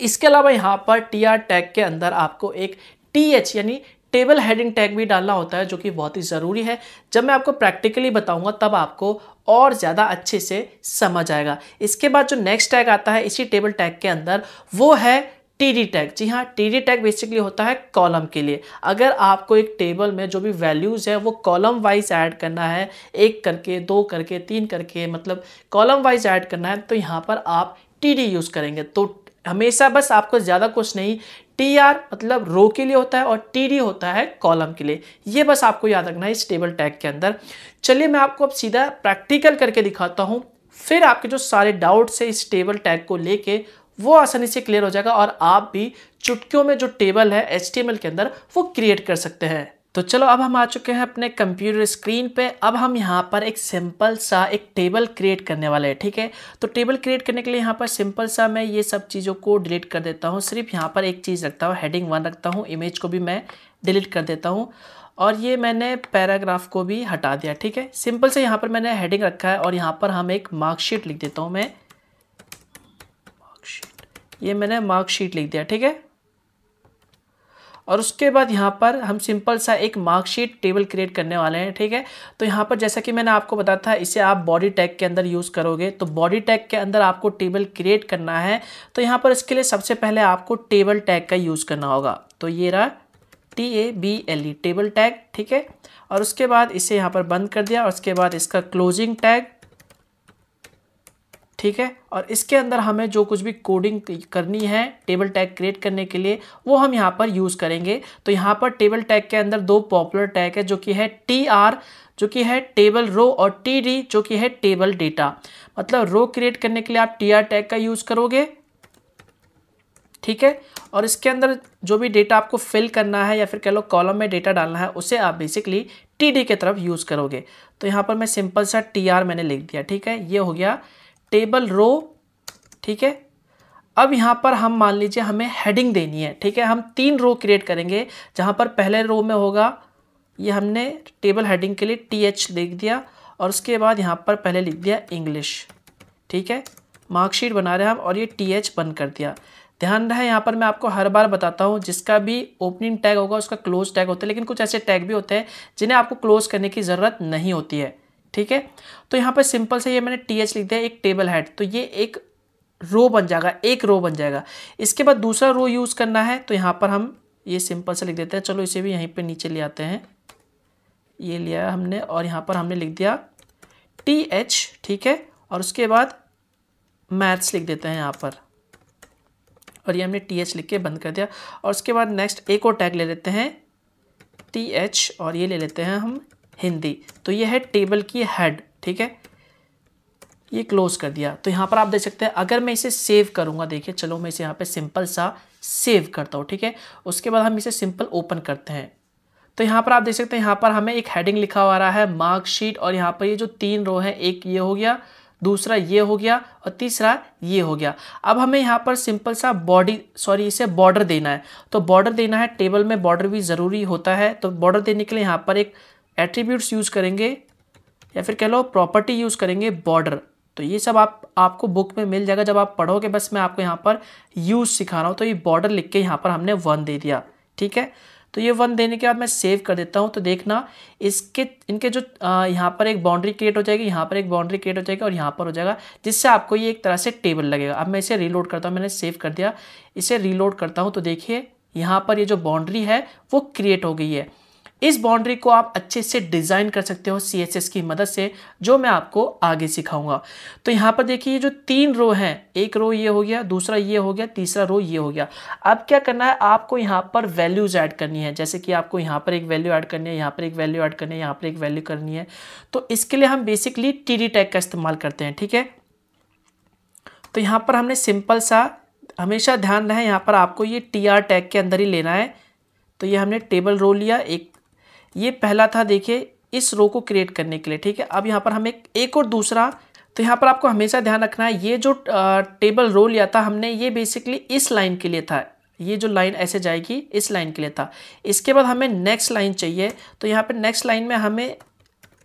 इसके अलावा यहाँ पर टी आर टैग के अंदर आपको एक टी एच यानी टेबल हेडिंग टैग भी डालना होता है जो कि बहुत ही ज़रूरी है जब मैं आपको प्रैक्टिकली बताऊंगा तब आपको और ज़्यादा अच्छे से समझ आएगा इसके बाद जो नेक्स्ट टैग आता है इसी टेबल टैग के अंदर वो है टी टैग जी हाँ टी टैग बेसिकली होता है कॉलम के लिए अगर आपको एक टेबल में जो भी वैल्यूज़ है वो कॉलम वाइज ऐड करना है एक करके दो करके तीन करके मतलब कॉलम वाइज ऐड करना है तो यहाँ पर आप टी यूज़ करेंगे तो हमेशा बस आपको ज़्यादा कुछ नहीं टी आर मतलब रो के लिए होता है और टी डी होता है कॉलम के लिए ये बस आपको याद रखना है इस टेबल टैग के अंदर चलिए मैं आपको अब सीधा प्रैक्टिकल करके दिखाता हूँ फिर आपके जो सारे डाउट्स है इस टेबल टैग को लेके वो आसानी से क्लियर हो जाएगा और आप भी चुटकियों में जो टेबल है एच के अंदर वो क्रिएट कर सकते हैं तो चलो अब हम आ चुके हैं अपने कंप्यूटर स्क्रीन पे अब हम यहाँ पर एक सिंपल सा एक टेबल क्रिएट करने वाले हैं ठीक है तो टेबल क्रिएट करने के लिए यहाँ पर सिंपल सा मैं ये सब चीज़ों को डिलीट कर देता हूँ सिर्फ यहाँ पर एक चीज़ रखता हूँ हेडिंग वन रखता हूँ इमेज को भी मैं डिलीट कर देता हूँ और ये मैंने पैराग्राफ को भी हटा दिया ठीक है सिंपल से यहाँ पर मैंने हेडिंग रखा है और यहाँ पर हम एक मार्कशीट लिख देता हूँ मैं मार्कशीट ये मैंने मार्कशीट लिख दिया ठीक है और उसके बाद यहाँ पर हम सिंपल सा एक मार्कशीट टेबल क्रिएट करने वाले हैं ठीक है तो यहाँ पर जैसा कि मैंने आपको बताया था इसे आप बॉडी टैग के अंदर यूज़ करोगे तो बॉडी टैग के अंदर आपको टेबल क्रिएट करना है तो यहाँ पर इसके लिए सबसे पहले आपको टेबल टैग का यूज़ करना होगा तो ये रहा T A B L E table tag ठीक है और उसके बाद इसे यहाँ पर बंद कर दिया और उसके बाद इसका क्लोजिंग टैग ठीक है और इसके अंदर हमें जो कुछ भी कोडिंग करनी है टेबल टैग क्रिएट करने के लिए वो हम यहाँ पर यूज़ करेंगे तो यहाँ पर टेबल टैग के अंदर दो पॉपुलर टैग है जो कि है टी आर जो कि है टेबल रो और टी डी जो कि है टेबल डेटा मतलब रो क्रिएट करने के लिए आप टी आर टैग का यूज़ करोगे ठीक है और इसके अंदर जो भी डेटा आपको फिल करना है या फिर कह लो कॉलम में डेटा डालना है उसे आप बेसिकली टी डी के तरफ यूज़ करोगे तो यहाँ पर मैं सिंपल सा टी आर मैंने लिख दिया ठीक है ये हो गया टेबल रो ठीक है अब यहाँ पर हम मान लीजिए हमें हेडिंग देनी है ठीक है हम तीन रो क्रिएट करेंगे जहाँ पर पहले रो में होगा ये हमने टेबल हेडिंग के लिए टी एच लिख दिया और उसके बाद यहाँ पर पहले लिख दिया इंग्लिश ठीक है मार्कशीट बना रहे हैं हम और ये टी एच बंद कर दिया ध्यान रहे यहाँ पर मैं आपको हर बार बताता हूँ जिसका भी ओपनिंग टैग होगा उसका क्लोज टैग होता है लेकिन कुछ ऐसे टैग भी होते हैं जिन्हें आपको क्लोज करने की ज़रूरत नहीं होती है ठीक है तो यहाँ पर सिंपल से ये मैंने टी एच लिख दिया एक टेबल हेड तो ये एक रो बन जाएगा एक रो बन जाएगा इसके बाद दूसरा रो यूज़ करना है तो यहाँ पर हम ये सिंपल से लिख देते हैं चलो इसे भी यहीं पे नीचे ले आते हैं ये लिया हमने और यहाँ पर हमने लिख दिया टी एच ठीक है और उसके बाद मैथ्स लिख देते हैं यहाँ पर और ये हमने टी एच लिख के बंद कर दिया और उसके बाद नेक्स्ट एक और टैग ले लेते हैं टी एच और ये ले लेते हैं हम हिंदी तो ये है टेबल की हेड ठीक है ये क्लोज कर दिया तो यहाँ पर आप देख सकते हैं अगर मैं इसे सेव करूँगा देखिए चलो मैं इसे यहाँ पे सिंपल सा सेव करता हूँ ठीक है उसके बाद हम इसे सिंपल ओपन करते हैं तो यहाँ पर आप देख सकते हैं यहाँ पर हमें एक हेडिंग लिखा हुआ रहा है मार्कशीट और यहाँ पर ये जो तीन रो है एक ये हो गया दूसरा ये हो गया और तीसरा ये हो गया अब हमें यहाँ पर सिंपल सा बॉडी सॉरी इसे बॉर्डर देना है तो बॉर्डर देना है टेबल में बॉर्डर भी ज़रूरी होता है तो बॉर्डर देने के लिए यहाँ पर एक एट्रीब्यूट्स यूज़ करेंगे या फिर कह लो प्रॉपर्टी यूज़ करेंगे बॉर्डर तो ये सब आप आपको बुक में मिल जाएगा जब आप पढ़ोगे बस मैं आपको यहाँ पर यूज सिखा रहा हूँ तो ये बॉर्डर लिख के यहाँ पर हमने वन दे दिया ठीक है तो ये वन देने के बाद मैं सेव कर देता हूँ तो देखना इसके इनके जो यहाँ पर एक बाउंड्री क्रिएट हो जाएगी यहाँ पर एक बाउंड्री क्रिएट हो जाएगी और यहाँ पर हो जाएगा जिससे आपको ये एक तरह से टेबल लगेगा अब मैं इसे रीलोड करता हूँ मैंने सेव कर दिया इसे रीलोड करता हूँ तो देखिए यहाँ पर ये जो बाउंड्री है वो क्रिएट हो गई है इस बाउंड्री को आप अच्छे से डिज़ाइन कर सकते हो सी की मदद से जो मैं आपको आगे सिखाऊंगा तो यहाँ पर देखिए जो तीन रो हैं एक रो ये हो गया दूसरा ये हो गया तीसरा रो ये हो गया अब क्या करना है आपको यहाँ पर वैल्यूज़ ऐड करनी है जैसे कि आपको यहाँ पर एक वैल्यू ऐड करनी है यहाँ पर एक वैल्यू ऐड करनी है यहाँ पर एक वैल्यू करनी है तो इसके लिए हम बेसिकली टी टैग का इस्तेमाल करते हैं ठीक है तो यहाँ पर हमने सिंपल सा हमेशा ध्यान रहे यहाँ पर आपको ये टी आर टैग के अंदर ही लेना है तो ये हमने टेबल रो लिया एक ये पहला था देखिए इस रो को क्रिएट करने के लिए ठीक है अब यहाँ पर हम एक, एक और दूसरा तो यहाँ पर आपको हमेशा ध्यान रखना है ये जो टेबल रो लिया था हमने ये बेसिकली इस लाइन के लिए था ये जो लाइन ऐसे जाएगी इस लाइन के लिए था इसके बाद हमें नेक्स्ट लाइन चाहिए तो यहाँ पर नेक्स्ट लाइन में हमें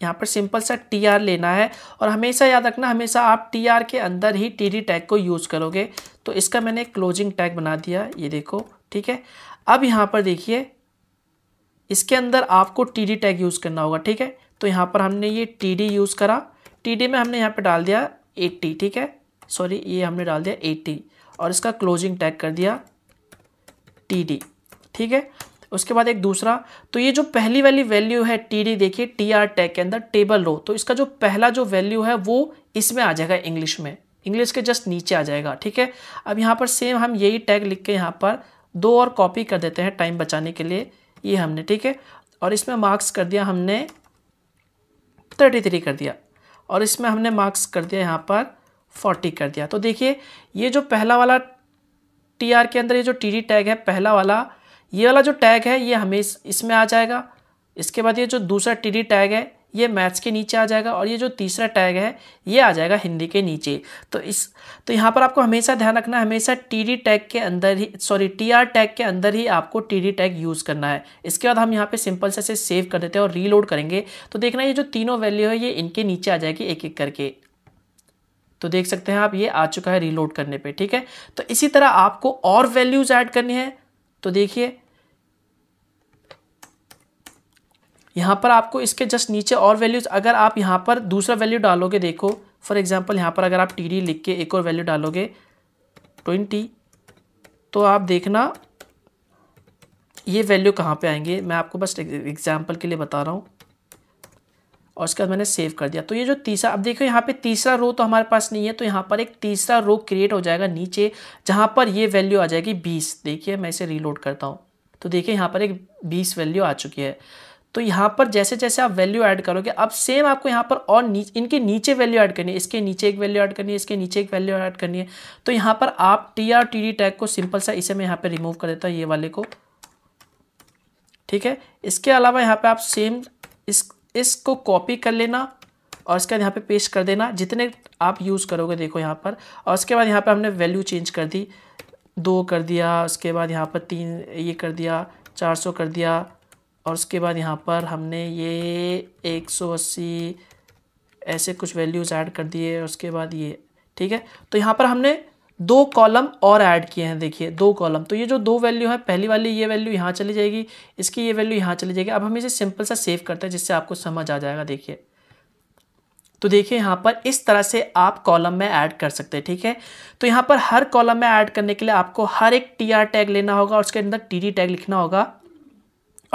यहाँ पर सिंपल सा टी आर लेना है और हमेशा याद रखना हमेशा आप टी आर के अंदर ही टी डी टैग को यूज़ करोगे तो इसका मैंने क्लोजिंग टैग बना दिया ये देखो ठीक है अब यहाँ पर देखिए इसके अंदर आपको टी डी टैग यूज़ करना होगा ठीक है तो यहाँ पर हमने ये टी डी यूज़ करा टी डी में हमने यहाँ पर डाल दिया एट्टी ठीक है सॉरी ये हमने डाल दिया एट्टी और इसका क्लोजिंग टैग कर दिया टी डी ठीक है उसके बाद एक दूसरा तो ये जो पहली वाली वैल्यू है टी डी देखिए टी आर टैग के अंदर टेबल रो तो इसका जो पहला जो वैल्यू है वो इसमें आ जाएगा इंग्लिश में इंग्लिश के जस्ट नीचे आ जाएगा ठीक है अब यहाँ पर सेम हम यही टैग लिख के यहाँ पर दो और कॉपी कर देते हैं टाइम बचाने के लिए ये हमने ठीक है और इसमें मार्क्स कर दिया हमने थर्टी थ्री कर दिया और इसमें हमने मार्क्स कर दिया यहाँ पर फोर्टी कर दिया तो देखिए ये जो पहला वाला टी आर के अंदर ये जो टी डी टैग है पहला वाला ये वाला जो टैग है ये हमें इसमें आ जाएगा इसके बाद ये जो दूसरा टी डी टैग है ये मैथ्स के नीचे आ जाएगा और ये जो तीसरा टैग है ये आ जाएगा हिंदी के नीचे तो इस तो यहाँ पर आपको हमेशा ध्यान रखना है हमेशा टी टैग के अंदर ही सॉरी टी टैग के अंदर ही आपको टी टैग यूज़ करना है इसके बाद हम यहाँ पे सिंपल से इसे सेव कर देते हैं और रीलोड करेंगे तो देखना ये जो तीनों वैल्यू है ये इनके नीचे आ जाएगी एक एक करके तो देख सकते हैं आप ये आ चुका है रीलोड करने पर ठीक है तो इसी तरह आपको और वैल्यूज़ ऐड करनी है तो देखिए यहाँ पर आपको इसके जस्ट नीचे और वैल्यूज़ अगर आप यहाँ पर दूसरा वैल्यू डालोगे देखो फॉर एग्जाम्पल यहाँ पर अगर आप टी लिख के एक और वैल्यू डालोगे ट्वेंटी तो आप देखना ये वैल्यू कहाँ पे आएंगे मैं आपको बस एग्ज़ाम्पल के लिए बता रहा हूँ और उसके बाद मैंने सेव कर दिया तो ये जो तीसरा अब देखो यहाँ पे तीसरा रो तो हमारे पास नहीं है तो यहाँ पर एक तीसरा रो क्रिएट हो जाएगा नीचे जहाँ पर ये वैल्यू आ जाएगी बीस देखिए मैं इसे रीलोड करता हूँ तो देखिए यहाँ पर एक बीस वैल्यू आ चुकी है तो यहाँ पर जैसे जैसे आप वैल्यू ऐड करोगे अब सेम आपको यहाँ पर और नीच, इनके नीचे वैल्यू ऐड करनी है इसके नीचे एक वैल्यू ऐड करनी है इसके नीचे एक वैल्यू ऐड करनी है तो यहाँ पर आप T R T D tag को सिंपल सा इसे मैं यहाँ पर रिमूव कर देता हूँ ये वाले को ठीक है इसके अलावा यहाँ पर आप सेम इस इसको कॉपी कर लेना और इसके बाद यहाँ पे पेस्ट कर देना जितने आप यूज़ करोगे देखो यहाँ पर और उसके बाद यहाँ पर हमने वैल्यू चेंज कर दी दो कर दिया उसके बाद यहाँ पर तीन ये कर दिया चार सौ कर दिया और उसके बाद यहाँ पर हमने ये एक सौ अस्सी ऐसे कुछ वैल्यूज़ ऐड कर दिए उसके बाद ये ठीक है तो यहाँ पर हमने दो कॉलम और ऐड किए हैं देखिए दो कॉलम तो ये जो दो वैल्यू है पहली वाली ये वैल्यू यहाँ चली जाएगी इसकी ये वैल्यू यहाँ चली जाएगी अब हम इसे सिंपल सा सेव करते हैं जिससे आपको समझ आ जाएगा देखिए तो देखिए यहाँ पर इस तरह से आप कॉलम में ऐड कर सकते हैं ठीक है तो यहाँ पर हर कॉलम में ऐड करने के लिए आपको हर एक टी आर टैग लेना होगा और उसके अंदर टी डी टैग लिखना होगा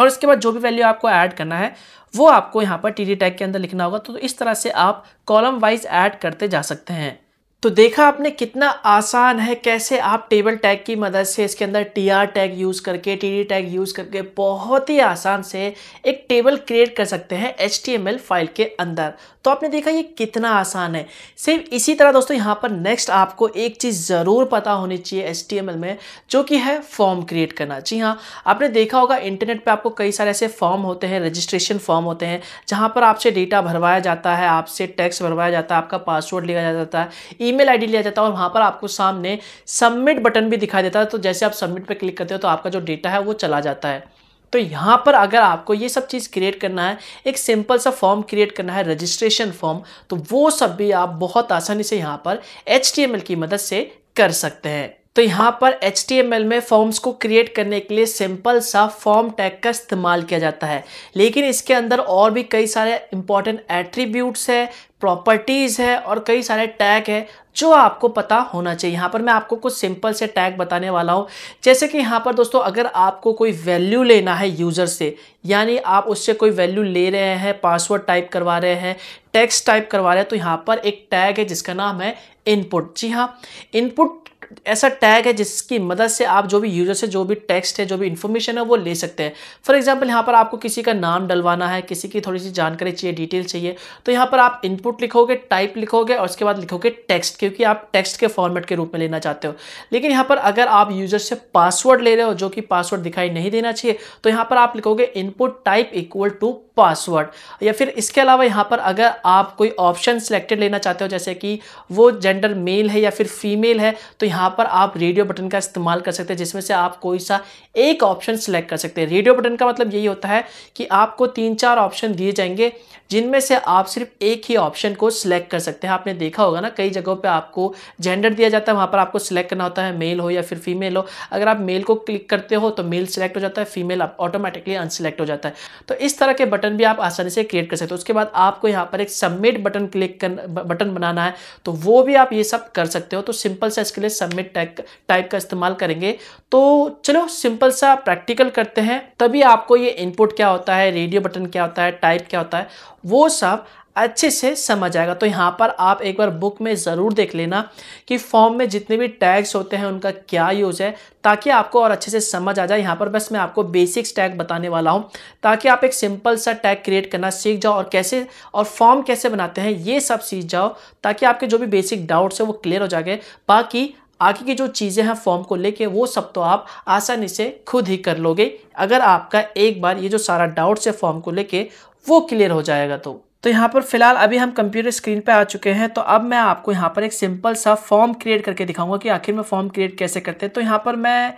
और इसके बाद जो भी वैल्यू आपको ऐड करना है वो आपको यहाँ पर टी टैग के अंदर लिखना होगा तो इस तरह से आप कॉलम वाइज ऐड करते जा सकते हैं तो देखा आपने कितना आसान है कैसे आप टेबल टैग की मदद से इसके अंदर टी आर टैग यूज़ करके टी डी टैग यूज़ करके बहुत ही आसान से एक टेबल क्रिएट कर सकते हैं H T M L file के अंदर तो आपने देखा ये कितना आसान है सिर्फ इसी तरह दोस्तों यहाँ पर नेक्स्ट आपको एक चीज़ ज़रूर पता होनी चाहिए एच टी एम एल में जो कि है फॉर्म क्रिएट करना जी हाँ आपने देखा होगा इंटरनेट पर आपको कई सारे ऐसे फॉर्म होते हैं रजिस्ट्रेशन फॉर्म होते हैं जहाँ पर आपसे डेटा भरवाया जाता है आपसे टैक्स भरवाया जाता है आपका पासवर्ड लिया जाता है ईमेल आईडी लिया जाता है और वहाँ पर आपको सामने सबमिट बटन भी दिखाई देता है तो जैसे आप सबमिट पर क्लिक करते हो तो आपका जो डेटा है वो चला जाता है तो यहाँ पर अगर आपको ये सब चीज़ क्रिएट करना है एक सिंपल सा फॉर्म क्रिएट करना है रजिस्ट्रेशन फॉर्म तो वो सब भी आप बहुत आसानी से यहाँ पर एच की मदद से कर सकते हैं तो यहाँ पर एच में फॉर्म्स को क्रिएट करने के लिए सिंपल सा फॉर्म टैग का इस्तेमाल किया जाता है लेकिन इसके अंदर और भी कई सारे इंपॉर्टेंट एट्रीब्यूट्स है प्रॉपर्टीज़ है और कई सारे टैग है जो आपको पता होना चाहिए यहाँ पर मैं आपको कुछ सिंपल से टैग बताने वाला हूँ जैसे कि यहाँ पर दोस्तों अगर आपको कोई वैल्यू लेना है यूज़र से यानी आप उससे कोई वैल्यू ले रहे हैं पासवर्ड टाइप करवा रहे हैं टेक्स्ट टाइप करवा रहे हैं तो यहाँ पर एक टैग है जिसका नाम है इनपुट जी हाँ इनपुट ऐसा टैग है जिसकी मदद से आप जो भी यूजर से जो भी टेक्स्ट है जो भी इन्फॉर्मेशन है वो ले सकते हैं फॉर एग्जाम्पल यहाँ पर आपको किसी का नाम डलवाना है किसी की थोड़ी सी जानकारी चाहिए डिटेल चाहिए तो यहाँ पर आप इनपुट लिखोगे टाइप लिखोगे और उसके बाद लिखोगे टेक्स्ट क्योंकि आप टेक्स्ट के फॉर्मेट के रूप में लेना चाहते हो लेकिन यहाँ पर अगर आप यूजर से पासवर्ड ले रहे हो जो कि पासवर्ड दिखाई नहीं देना चाहिए तो यहाँ पर आप लिखोगे input type equal to password या फिर इसके अलावा यहाँ पर अगर आप कोई ऑप्शन सिलेक्टेड लेना चाहते हो जैसे कि वो जेंडर मेल है या फिर फीमेल है तो यहाँ यहाँ पर आप रेडियो बटन का इस्तेमाल कर सकते हैं जिसमें से आप कोई सा एक ऑप्शन सेलेक्ट कर सकते हैं रेडियो बटन का मतलब यही होता है कि आपको तीन चार ऑप्शन दिए जाएंगे जिनमें से आप सिर्फ एक ही ऑप्शन को सिलेक्ट कर सकते हैं आपने देखा होगा ना कई जगहों पे आपको जेंडर दिया जाता है वहाँ पर आपको सिलेक्ट करना होता है मेल हो या फिर फीमेल हो अगर आप मेल को क्लिक करते हो तो मेल सिलेक्ट हो जाता है फीमेल ऑटोमेटिकली अनसेलेक्ट हो जाता है तो इस तरह के बटन भी आप आसानी से क्रिएट कर सकते हो उसके बाद आपको यहाँ पर एक सबमिट बटन क्लिक कर बटन बनाना है तो वो भी आप ये सब कर सकते हो तो सिंपल से इसके लिए सबमिट टाइप टाइप का इस्तेमाल करेंगे तो चलो सिंपल सा प्रैक्टिकल करते हैं तभी आपको ये इनपुट क्या होता है रेडियो बटन क्या होता है टाइप क्या होता है वो सब अच्छे से समझ आएगा तो यहाँ पर आप एक बार बुक में ज़रूर देख लेना कि फॉर्म में जितने भी टैग्स होते हैं उनका क्या यूज़ है ताकि आपको और अच्छे से समझ आ जाए यहाँ पर बस मैं आपको बेसिक्स टैग बताने वाला हूँ ताकि आप एक सिंपल सा टैग क्रिएट करना सीख जाओ और कैसे और फॉर्म कैसे बनाते हैं ये सब सीख जाओ ताकि आपके जो भी बेसिक डाउट्स हैं वो क्लियर हो जाए बाकी आगे की जो चीज़ें हैं फॉर्म को लेके वो सब तो आप आसानी से खुद ही कर लोगे अगर आपका एक बार ये जो सारा डाउट्स है फॉर्म को लेके वो क्लियर हो जाएगा तो तो यहाँ पर फिलहाल अभी हम कंप्यूटर स्क्रीन पे आ चुके हैं तो अब मैं आपको यहाँ पर एक सिंपल सा फॉर्म क्रिएट करके दिखाऊंगा कि आखिर में फॉर्म क्रिएट कैसे करते हैं तो यहाँ पर मैं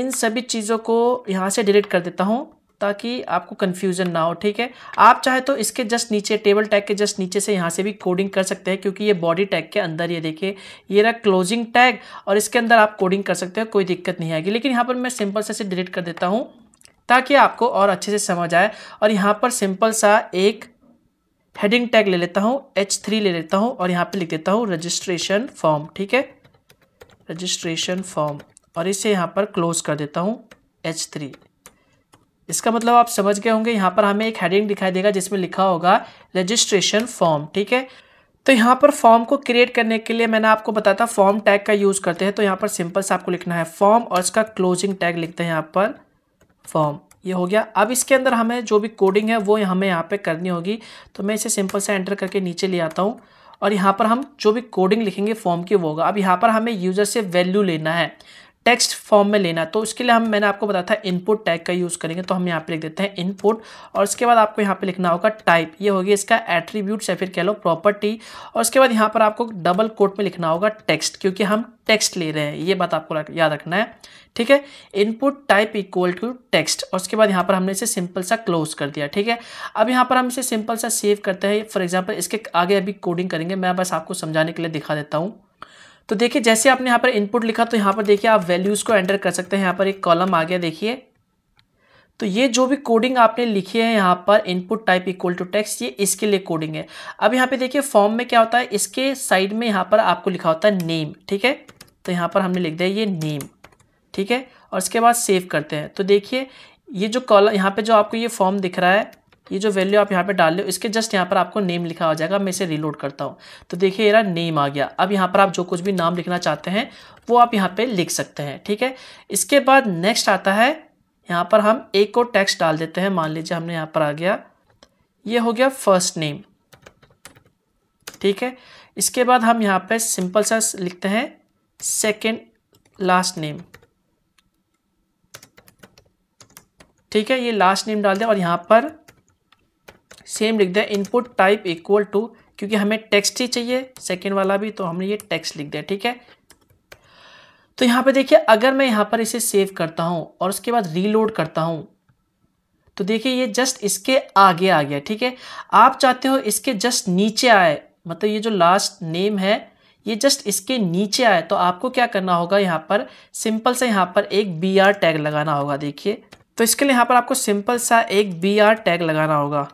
इन सभी चीज़ों को यहाँ से डिलीट कर देता हूँ ताकि आपको कन्फ्यूज़न ना हो ठीक है आप चाहे तो इसके जस्ट नीचे टेबल टैग के जस्ट नीचे से यहाँ से भी कोडिंग कर सकते हैं क्योंकि ये बॉडी टैग के अंदर ये देखिए ये रहा क्लोजिंग टैग और इसके अंदर आप कोडिंग कर सकते हो कोई दिक्कत नहीं आएगी लेकिन यहाँ पर मैं सिंपल से इसे डिलीट कर देता हूँ ताकि आपको और अच्छे से समझ आए और यहाँ पर सिंपल सा एक हेडिंग टैग ले लेता हूँ एच थ्री ले लेता हूँ और यहाँ पर लिख देता हूँ रजिस्ट्रेशन फॉर्म ठीक है रजिस्ट्रेशन फॉर्म और इसे यहाँ पर क्लोज कर देता हूँ एच थ्री इसका मतलब आप समझ गए होंगे यहाँ पर हमें एक हेडिंग दिखाई देगा जिसमें लिखा होगा रजिस्ट्रेशन फॉर्म ठीक है तो यहाँ पर फॉर्म को क्रिएट करने के लिए मैंने आपको बताया था फॉर्म टैग का यूज़ करते हैं तो यहाँ पर सिंपल से आपको लिखना है फॉर्म और इसका क्लोजिंग टैग लिखते हैं यहाँ पर फॉर्म ये हो गया अब इसके अंदर हमें जो भी कोडिंग है वो हमें यहाँ पे करनी होगी तो मैं इसे सिंपल से एंटर करके नीचे ले आता हूँ और यहाँ पर हम जो भी कोडिंग लिखेंगे फॉर्म की वो होगा अब यहाँ पर हमें यूज़र से वैल्यू लेना है टेक्स्ट फॉर्म में लेना तो उसके लिए हम मैंने आपको बताया था इनपुट टैग का यूज़ करेंगे तो हम यहाँ पे लिख देते हैं इनपुट और उसके बाद आपको यहाँ पे लिखना होगा टाइप ये होगी इसका एट्रीब्यूट या फिर कह लो प्रॉपर्टी और उसके बाद यहाँ पर आपको डबल कोट में लिखना होगा टेक्स्ट क्योंकि हम टेक्स्ट ले रहे हैं ये बात आपको याद रखना है ठीक है input type equal to text और उसके बाद यहाँ पर हमने इसे सिंपल सा क्लोज कर दिया ठीक है अब यहाँ पर हम इसे सिंपल सा सेव करते हैं फॉर एग्जाम्पल इसके आगे अभी कोडिंग करेंगे मैं बस आपको समझाने के लिए दिखा देता हूँ तो देखिए जैसे आपने यहाँ पर इनपुट लिखा तो यहाँ पर देखिए आप वैल्यूज़ को एंटर कर सकते हैं यहाँ पर एक कॉलम आ गया देखिए तो ये जो भी कोडिंग आपने लिखी है यहाँ पर input type equal to text ये इसके लिए कोडिंग है अब यहाँ पे देखिए फॉर्म में क्या होता है इसके साइड में यहाँ पर आपको लिखा होता है नेम ठीक है तो यहाँ पर हमने लिख दिया ये नेम ठीक है और इसके बाद सेव करते हैं तो देखिए ये जो कॉलम यहाँ पे जो आपको ये फॉर्म दिख रहा है ये जो वैल्यू आप यहाँ पे डाल लो इसके जस्ट यहाँ पर आपको नेम लिखा हो जाएगा मैं इसे रीलोड करता हूँ तो देखिए मेरा नेम आ गया अब यहाँ पर आप जो कुछ भी नाम लिखना चाहते हैं वो आप यहाँ पे लिख सकते हैं ठीक है इसके बाद नेक्स्ट आता है यहाँ पर हम एक और टेक्स्ट डाल देते हैं मान लीजिए हमने यहाँ पर आ गया ये हो गया फर्स्ट नेम ठीक है इसके बाद हम यहाँ पर सिंपल सा लिखते हैं सेकेंड लास्ट नेम ठीक है ये लास्ट नेम डाल दें और यहाँ पर सेम लिख दिया इनपुट टाइप इक्वल टू क्योंकि हमें टेक्स्ट ही चाहिए सेकेंड वाला भी तो हमने ये टेक्स्ट लिख दिया ठीक है तो यहाँ पे देखिए अगर मैं यहाँ पर इसे सेव करता हूँ और उसके बाद रीलोड करता हूँ तो देखिए ये जस्ट इसके आगे आ गया ठीक है आप चाहते हो इसके जस्ट नीचे आए मतलब ये जो लास्ट नेम है ये जस्ट इसके नीचे आए तो आपको क्या करना होगा यहाँ पर सिंपल सा यहाँ पर एक बी आर टैग लगाना होगा देखिए तो इसके लिए यहाँ पर आपको सिंपल सा एक बी आर टैग लगाना होगा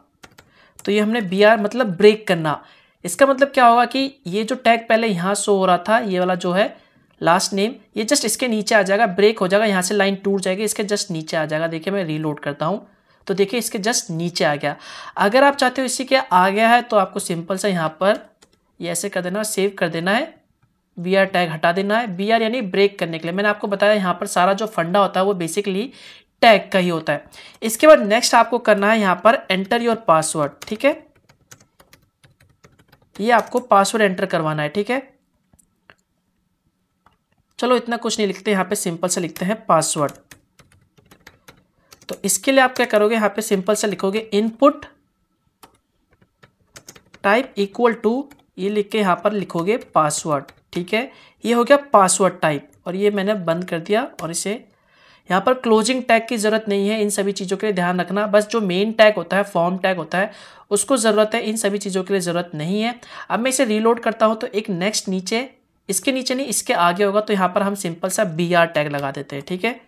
तो ये हमने बी आर मतलब ब्रेक करना इसका मतलब क्या होगा कि ये जो टैग पहले यहाँ शो हो रहा था ये वाला जो है लास्ट नेम ये जस्ट इसके नीचे आ जाएगा ब्रेक हो जाएगा यहाँ से लाइन टूट जाएगी इसके जस्ट नीचे आ जाएगा देखिए मैं रीलोड करता हूँ तो देखिए इसके जस्ट नीचे आ गया अगर आप चाहते हो इसी के आ गया है तो आपको सिंपल सा यहाँ पर ये ऐसे कर देना सेव कर देना है बी आर टैग हटा देना है बी आर यानी ब्रेक करने के लिए मैंने आपको बताया यहाँ पर सारा जो फंडा होता है वो बेसिकली टैग का ही होता है इसके बाद नेक्स्ट आपको करना है यहाँ पर एंटर योर पासवर्ड ठीक है ये आपको पासवर्ड एंटर करवाना है ठीक है चलो इतना कुछ नहीं लिखते यहाँ पे सिंपल से लिखते हैं पासवर्ड तो इसके लिए आप क्या करोगे यहाँ पे सिंपल से लिखोगे इनपुट टाइप इक्वल टू ये लिख के यहाँ पर लिखोगे पासवर्ड ठीक है ये हो गया पासवर्ड टाइप और ये मैंने बंद कर दिया और इसे यहाँ पर क्लोजिंग टैग की ज़रूरत नहीं है इन सभी चीज़ों के लिए ध्यान रखना बस जो मेन टैग होता है फॉर्म टैग होता है उसको ज़रूरत है इन सभी चीज़ों के लिए ज़रूरत नहीं है अब मैं इसे रीलोड करता हूँ तो एक नेक्स्ट नीचे इसके नीचे नहीं इसके आगे होगा तो यहाँ पर हम सिंपल सा बी आर टैग लगा देते हैं ठीक है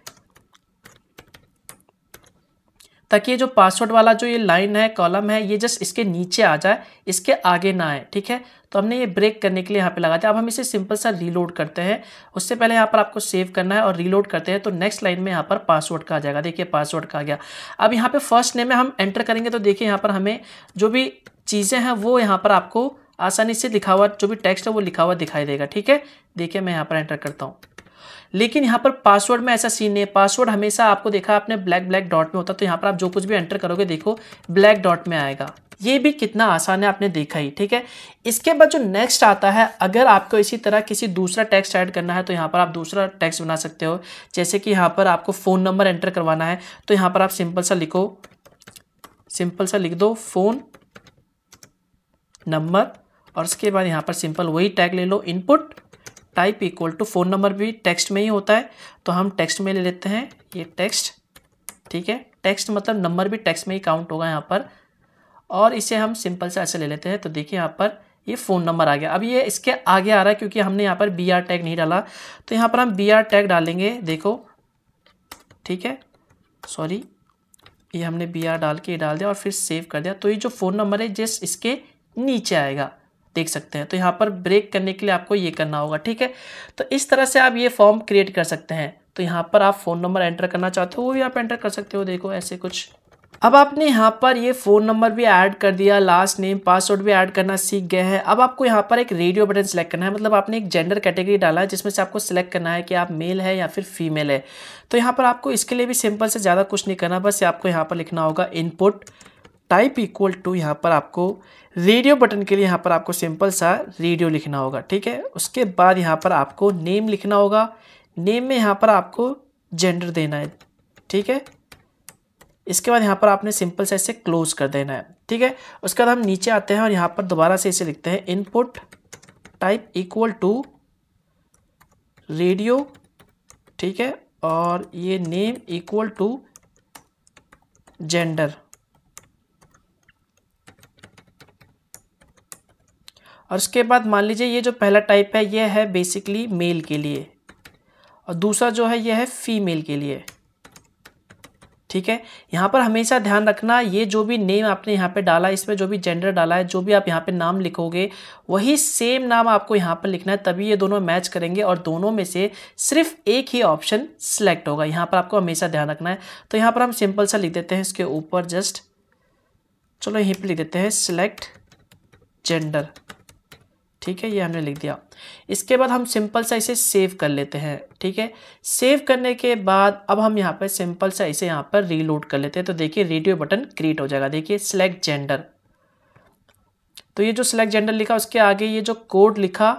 ताकि ये जो पासवर्ड वाला जो ये लाइन है कॉलम है ये जस्ट इसके नीचे आ जाए इसके आगे ना आए ठीक है तो हमने ये ब्रेक करने के लिए यहाँ पे लगा दिया अब हम इसे सिंपल सा रीलोड करते हैं उससे पहले यहाँ पर आपको सेव करना है और रीलोड करते हैं तो नेक्स्ट लाइन में यहाँ पर पासवर्ड का आ जाएगा देखिए पासवर्ड का आ गया अब यहाँ पर फर्स्ट नेम में हम एंटर करेंगे तो देखिए यहाँ पर हमें जो भी चीज़ें हैं वो यहाँ पर आपको आसानी से लिखा हुआ जो भी टेक्स्ट है वो लिखा हुआ दिखाई देगा ठीक है देखिए मैं यहाँ पर एंटर करता हूँ लेकिन यहाँ पर पासवर्ड में ऐसा सीन नहीं है पासवर्ड हमेशा आपको देखा आपने ब्लैक ब्लैक डॉट में होता तो यहाँ पर आप जो कुछ भी एंटर करोगे देखो ब्लैक डॉट में आएगा ये भी कितना आसान है आपने देखा ही ठीक है इसके बाद जो नेक्स्ट आता है अगर आपको इसी तरह किसी दूसरा टेक्स्ट ऐड करना है तो यहाँ पर आप दूसरा टेक्स्ट बना सकते हो जैसे कि यहाँ पर आपको फ़ोन नंबर एंटर करवाना है तो यहाँ पर आप सिंपल सा लिखो सिंपल सा लिख दो फ़ोन नंबर और उसके बाद यहाँ पर सिंपल वही टैग ले लो input type equal to phone number भी टेक्स्ट में ही होता है तो हम टेक्स्ट में ले लेते हैं ये टेक्स्ट ठीक है टेक्स्ट मतलब नंबर भी टेक्स्ट में ही काउंट होगा यहाँ पर और इसे हम सिंपल से ऐसे ले लेते हैं तो देखिए यहाँ पर ये फ़ोन नंबर आ गया अब ये इसके आगे आ रहा है क्योंकि हमने यहाँ पर बी आर टैग नहीं डाला तो यहाँ पर हम बी आर टैग डालेंगे देखो ठीक है सॉरी ये हमने बी आर डाल के डाल दिया और फिर सेव कर दिया तो ये जो फ़ोन नंबर है जिस इसके नीचे आएगा देख सकते हैं तो यहाँ पर ब्रेक करने के लिए आपको ये करना होगा ठीक है तो इस तरह से आप ये फॉर्म क्रिएट कर सकते हैं तो यहाँ पर आप फ़ोन नंबर एंटर करना चाहते हो वो भी आप एंटर कर सकते हो देखो ऐसे कुछ अब आपने यहाँ पर ये फ़ोन नंबर भी ऐड कर दिया लास्ट नेम पासवर्ड भी ऐड करना सीख गए हैं अब आपको यहाँ पर एक रेडियो बटन सेलेक्ट करना है मतलब आपने एक जेंडर कैटेगरी डाला है जिसमें से आपको सिलेक्ट करना है कि आप मेल है या फिर फीमेल है तो यहाँ पर आपको इसके लिए भी सिंपल से ज़्यादा कुछ नहीं करना बस आपको यहाँ पर लिखना होगा इनपुट टाइप इक्वल टू यहाँ पर आपको रेडियो बटन के लिए यहाँ पर आपको सिंपल सा रेडियो लिखना होगा ठीक है उसके बाद यहाँ पर आपको नेम लिखना होगा नेम में यहाँ पर आपको जेंडर देना है ठीक है इसके बाद यहाँ पर आपने सिंपल सा इसे क्लोज कर देना है ठीक है उसके बाद हम नीचे आते हैं और यहाँ पर दोबारा से इसे लिखते हैं input type equal to radio ठीक है और ये नेम इक्वल टू जेंडर और उसके बाद मान लीजिए ये जो पहला टाइप है ये है बेसिकली मेल के लिए और दूसरा जो है ये है फीमेल के लिए ठीक है यहाँ पर हमेशा ध्यान रखना ये जो भी नेम आपने यहाँ पे डाला इसमें जो भी जेंडर डाला है जो भी आप यहाँ पे नाम लिखोगे वही सेम नाम आपको यहाँ पर लिखना है तभी ये दोनों मैच करेंगे और दोनों में से सिर्फ एक ही ऑप्शन सिलेक्ट होगा यहाँ पर आपको हमेशा ध्यान रखना है तो यहाँ पर हम सिंपल सा लिख देते हैं इसके ऊपर जस्ट चलो यहीं पर लिख देते हैं सिलेक्ट जेंडर ठीक है ये हमने लिख दिया इसके बाद हम सिंपल सा इसे सेव कर लेते हैं ठीक है सेव करने के बाद अब हम यहाँ पर सिंपल सा इसे यहाँ पर रीलोड कर लेते हैं तो देखिए रेडियो बटन क्रिएट हो जाएगा देखिए सिलेक्ट जेंडर तो ये जो सिलेक्ट जेंडर लिखा उसके आगे ये जो कोड लिखा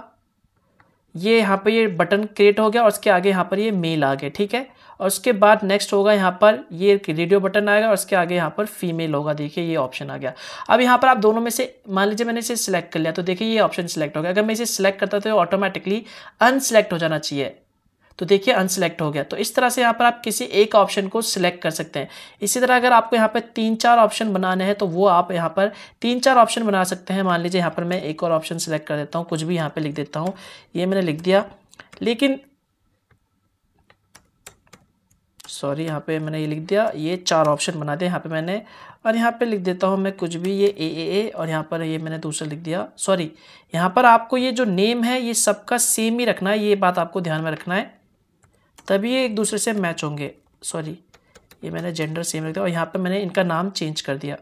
ये यहाँ पर ये बटन क्रिएट हो गया और उसके आगे यहाँ पर ये मेल आ गया ठीक है और उसके बाद नेक्स्ट होगा यहाँ पर ये रेडियो बटन आएगा और उसके आगे यहाँ पर फीमेल होगा देखिए ये ऑप्शन आ गया अब यहाँ पर आप दोनों में से मान लीजिए मैंने इसे सिलेक्ट कर लिया तो देखिए ये ऑप्शन सिलेक्ट हो गया अगर मैं इसे सिलेक्ट करता तो ऑटोमेटिकली अनसेलेक्ट हो जाना चाहिए तो देखिए अनसेलेक्ट हो गया तो इस तरह से यहाँ पर आप किसी एक ऑप्शन को सिलेक्ट कर सकते हैं इसी तरह अगर आपको यहाँ पर तीन चार ऑप्शन बनाने हैं तो वो आप यहाँ पर तीन चार ऑप्शन बना सकते हैं मान लीजिए यहाँ पर मैं एक और ऑप्शन सिलेक्ट कर देता हूँ कुछ भी यहाँ पर लिख देता हूँ ये मैंने लिख दिया लेकिन सॉरी यहाँ पे मैंने ये लिख दिया ये चार ऑप्शन बना दिया यहाँ पे मैंने और यहाँ पे लिख देता हूँ मैं कुछ भी ये ए ए ए और यहाँ पर ये मैंने दूसरा लिख दिया सॉरी यहाँ पर आपको ये जो नेम है ये सबका सेम ही रखना है ये बात आपको ध्यान में रखना है तभी ये एक दूसरे से मैच होंगे सॉरी ये मैंने जेंडर सेम रख दिया और यहाँ पर मैंने इनका नाम चेंज कर दिया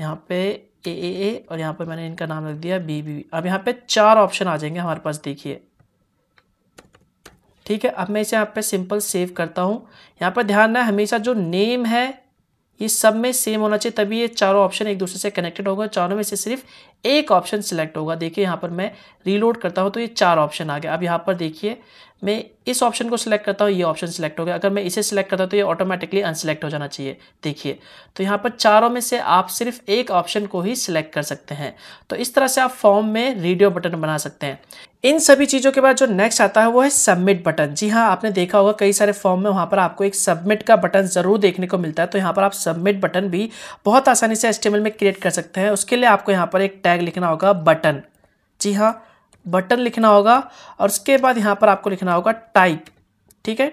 यहाँ पर ए ए ए और यहाँ पर मैंने इनका नाम रख दिया बी बी अब यहाँ पर चार ऑप्शन आ जाएंगे हमारे पास देखिए ठीक है अब मैं इसे यहाँ पे सिंपल सेव करता हूँ यहाँ पर ध्यान रहा हमेशा जो नेम है ये सब में सेम होना चाहिए तभी ये चारों ऑप्शन एक दूसरे से कनेक्टेड होगा चारों में से सिर्फ एक ऑप्शन सिलेक्ट होगा देखिए यहाँ पर मैं रीलोड करता हूँ तो ये चार ऑप्शन आ गया अब यहाँ पर देखिए मैं इस ऑप्शन को सिलेक्ट करता हूँ ये ऑप्शन सिलेक्ट हो गया अगर मैं इसे सिलेक्ट करता हूँ तो ये ऑटोमेटिकली अनसिलेक्ट हो जाना चाहिए देखिए तो यहाँ पर चारों में से आप सिर्फ एक ऑप्शन को ही सिलेक्ट कर सकते हैं तो इस तरह से आप फॉर्म में रेडियो बटन बना सकते हैं इन सभी चीज़ों के बाद जो नेक्स्ट आता है वो है सबमिट बटन जी हाँ आपने देखा होगा कई सारे फॉर्म में वहाँ पर आपको एक सबमिट का बटन ज़रूर देखने को मिलता है तो यहाँ पर आप सबमिट बटन भी बहुत आसानी से एस्टिमल में क्रिएट कर सकते हैं उसके लिए आपको यहाँ पर एक टैग लिखना होगा बटन जी हाँ बटन लिखना होगा और उसके बाद यहाँ पर आपको लिखना होगा टाइप ठीक है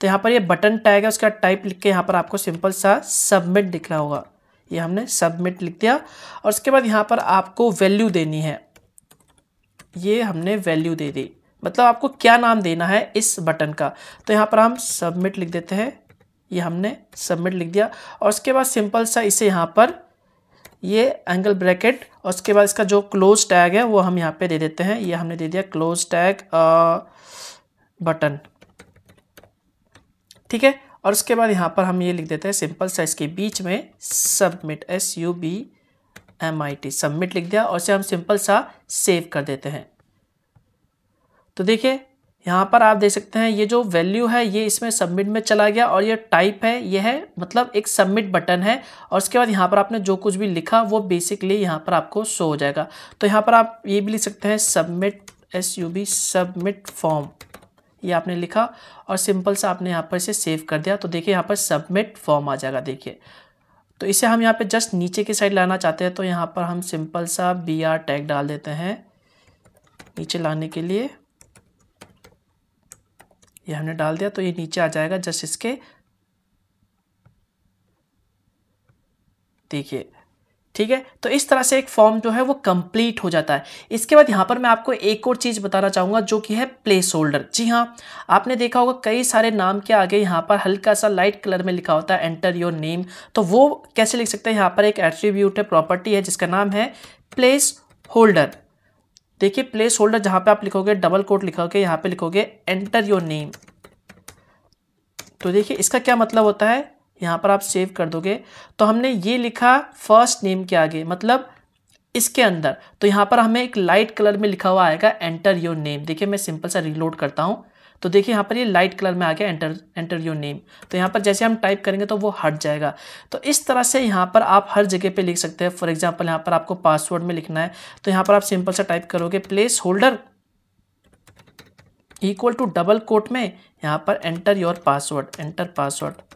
तो यहाँ पर ये यह बटन टैग है उसका टाइप लिख के यहाँ पर आपको सिंपल सा सबमिट लिखना होगा ये हमने सबमिट लिख दिया और उसके बाद यहाँ पर आपको वैल्यू देनी है ये हमने वैल्यू दे दी मतलब आपको क्या नाम देना है इस बटन का तो यहाँ पर हम सबमिट लिख देते हैं ये हमने सबमिट लिख दिया और उसके बाद सिंपल सा इसे यहाँ पर ये एंगल ब्रैकेट और उसके बाद इसका जो क्लोज टैग है वो हम यहाँ पे दे देते हैं ये हमने दे दिया क्लोज टैग बटन ठीक है और उसके बाद यहाँ पर हम ये लिख देते हैं सिंपल सा इसके बीच में submit S U B M I T submit लिख दिया और इसे हम सिंपल सा सेव कर देते हैं तो देखिए यहाँ पर आप देख सकते हैं ये जो वैल्यू है ये इसमें सबमिट में चला गया और ये टाइप है ये है मतलब एक सबमिट बटन है और उसके बाद यहाँ पर आपने जो कुछ भी लिखा वो बेसिकली यहाँ पर आपको शो हो जाएगा तो यहाँ पर आप ये भी लिख सकते हैं submit S U B submit form ये आपने लिखा और सिंपल सा आपने यहाँ पर इसे सेव कर दिया तो देखिए यहाँ पर सबमिट फॉर्म आ जाएगा देखिए तो इसे हम यहाँ पे जस्ट नीचे की साइड लाना चाहते हैं तो यहाँ पर हम सिंपल सा बी आर टैग डाल देते हैं नीचे लाने के लिए ये हमने डाल दिया तो ये नीचे आ जाएगा जस्ट इसके देखिए ठीक है तो इस तरह से एक फॉर्म जो है वो कंप्लीट हो जाता है इसके बाद यहाँ पर मैं आपको एक और चीज़ बताना चाहूँगा जो कि है प्लेस होल्डर जी हाँ आपने देखा होगा कई सारे नाम के आगे यहाँ पर हल्का सा लाइट कलर में लिखा होता है एंटर योर नेम तो वो कैसे लिख सकते हैं यहाँ पर एक एट्रीब्यूट है प्रॉपर्टी है जिसका नाम है प्लेस होल्डर देखिए प्लेस होल्डर जहाँ पर आप लिखोगे डबल कोट लिखोगे यहाँ पर लिखोगे एंटर योर नेम तो देखिए इसका क्या मतलब होता है यहाँ पर आप सेव कर दोगे तो हमने ये लिखा फर्स्ट नेम के आगे मतलब इसके अंदर तो यहाँ पर हमें एक लाइट कलर में लिखा हुआ आएगा एंटर योर नेम देखिए मैं सिंपल सा रिलोड करता हूँ तो देखिए यहाँ पर ये लाइट कलर में आ गया एंटर एंटर योर नेम तो यहाँ पर जैसे हम टाइप करेंगे तो वो हट जाएगा तो इस तरह से यहाँ पर आप हर जगह पे लिख सकते हैं फॉर एग्जाम्पल यहाँ पर आपको पासवर्ड में लिखना है तो यहाँ पर आप सिंपल सा टाइप करोगे placeholder equal to double quote में यहाँ पर enter your password enter password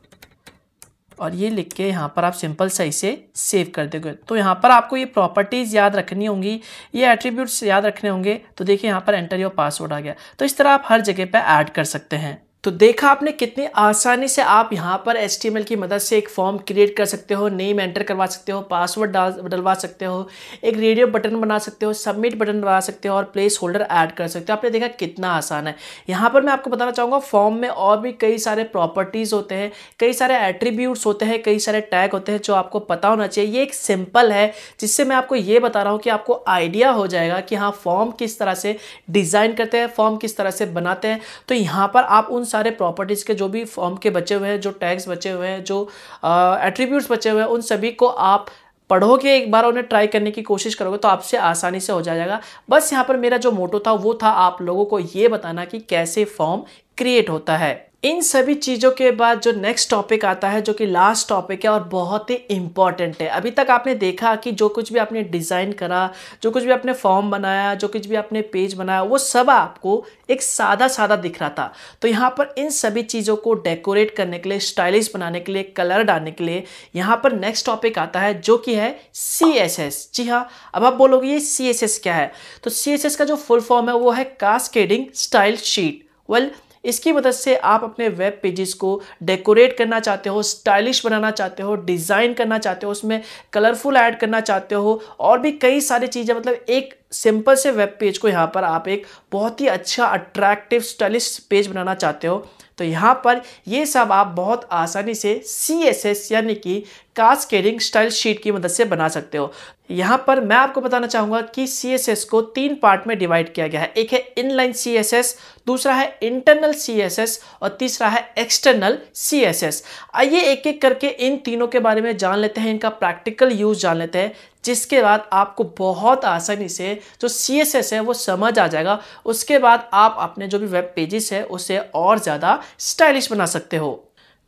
और ये लिख के यहाँ पर आप सिंपल सही से सेव कर दोगे तो यहाँ पर आपको ये प्रॉपर्टीज़ याद रखनी होंगी ये एट्रीब्यूट्स याद रखने होंगे तो देखिए यहाँ पर एंटर योर पासवर्ड आ गया तो इस तरह आप हर जगह पर ऐड कर सकते हैं तो देखा आपने कितनी आसानी से आप यहाँ पर एच की मदद से एक फॉर्म क्रिएट कर सकते हो नेम एंटर करवा सकते हो पासवर्ड डाल डलवा सकते हो एक रेडियो बटन बना सकते हो सबमिट बटन बना सकते हो और प्लेस होल्डर ऐड कर सकते हो आपने देखा कितना आसान है यहाँ पर मैं आपको बताना चाहूँगा फॉर्म में और भी कई सारे प्रॉपर्टीज़ होते हैं कई सारे एट्रीब्यूट्स होते हैं कई सारे टैग होते हैं जो आपको पता होना चाहिए ये एक सिंपल है जिससे मैं आपको ये बता रहा हूँ कि आपको आइडिया हो जाएगा कि हाँ फॉर्म किस तरह से डिज़ाइन करते हैं फॉर्म किस तरह से बनाते हैं तो यहाँ पर आप उन सारे प्रॉपर्टीज़ के जो भी फॉर्म के बचे हुए हैं जो टैग्स बचे हुए हैं जो एट्रीब्यूट्स uh, बचे हुए हैं उन सभी को आप पढ़ोगे एक बार उन्हें ट्राई करने की कोशिश करोगे तो आपसे आसानी से हो जाएगा बस यहाँ पर मेरा जो मोटो था वो था आप लोगों को ये बताना कि कैसे फॉर्म क्रिएट होता है इन सभी चीज़ों के बाद जो नेक्स्ट टॉपिक आता है जो कि लास्ट टॉपिक है और बहुत ही इम्पॉर्टेंट है अभी तक आपने देखा कि जो कुछ भी आपने डिज़ाइन करा जो कुछ भी आपने फॉर्म बनाया जो कुछ भी आपने पेज बनाया वो सब आपको एक सादा सादा दिख रहा था तो यहाँ पर इन सभी चीज़ों को डेकोरेट करने के लिए स्टाइलिश बनाने के लिए कलर डालने के लिए यहाँ पर नेक्स्ट टॉपिक आता है जो कि है सी एस एस जी हाँ अब आप बोलोगे ये सी एस एस क्या है तो सी एस एस का जो फुल फॉर्म है वो है cascading style sheet well well, इसकी मदद से आप अपने वेब पेजेस को डेकोरेट करना चाहते हो स्टाइलिश बनाना चाहते हो डिज़ाइन करना चाहते हो उसमें कलरफुल ऐड करना चाहते हो और भी कई सारी चीज़ें मतलब एक सिंपल से वेब पेज को यहाँ पर आप एक बहुत ही अच्छा अट्रैक्टिव स्टाइलिश पेज बनाना चाहते हो तो यहाँ पर ये सब आप बहुत आसानी से सी एस एस यानी कि कास्केडिंग स्टाइल शीट की मदद से बना सकते हो यहाँ पर मैं आपको बताना चाहूँगा कि सी एस एस को तीन पार्ट में डिवाइड किया गया है एक है इनलाइन सी एस एस दूसरा है इंटरनल सी एस एस और तीसरा है एक्सटर्नल सी एस एस आइए एक एक करके इन तीनों के बारे में जान लेते हैं इनका प्रैक्टिकल यूज जान लेते हैं जिसके बाद आपको बहुत आसानी से जो सी है वो समझ आ जाएगा उसके बाद आप अपने जो भी वेब पेजेस है उसे और ज़्यादा स्टाइलिश बना सकते हो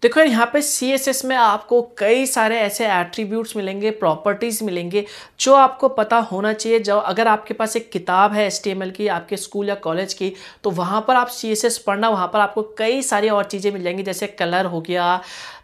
देखो यहाँ पे सी एस एस में आपको कई सारे ऐसे एट्रीब्यूट्स मिलेंगे प्रॉपर्टीज़ मिलेंगे जो आपको पता होना चाहिए जब अगर आपके पास एक किताब है एस की आपके स्कूल या कॉलेज की तो वहाँ पर आप सी एस एस पढ़ना वहाँ पर आपको कई सारी और चीज़ें मिल जाएंगी जैसे कलर हो गया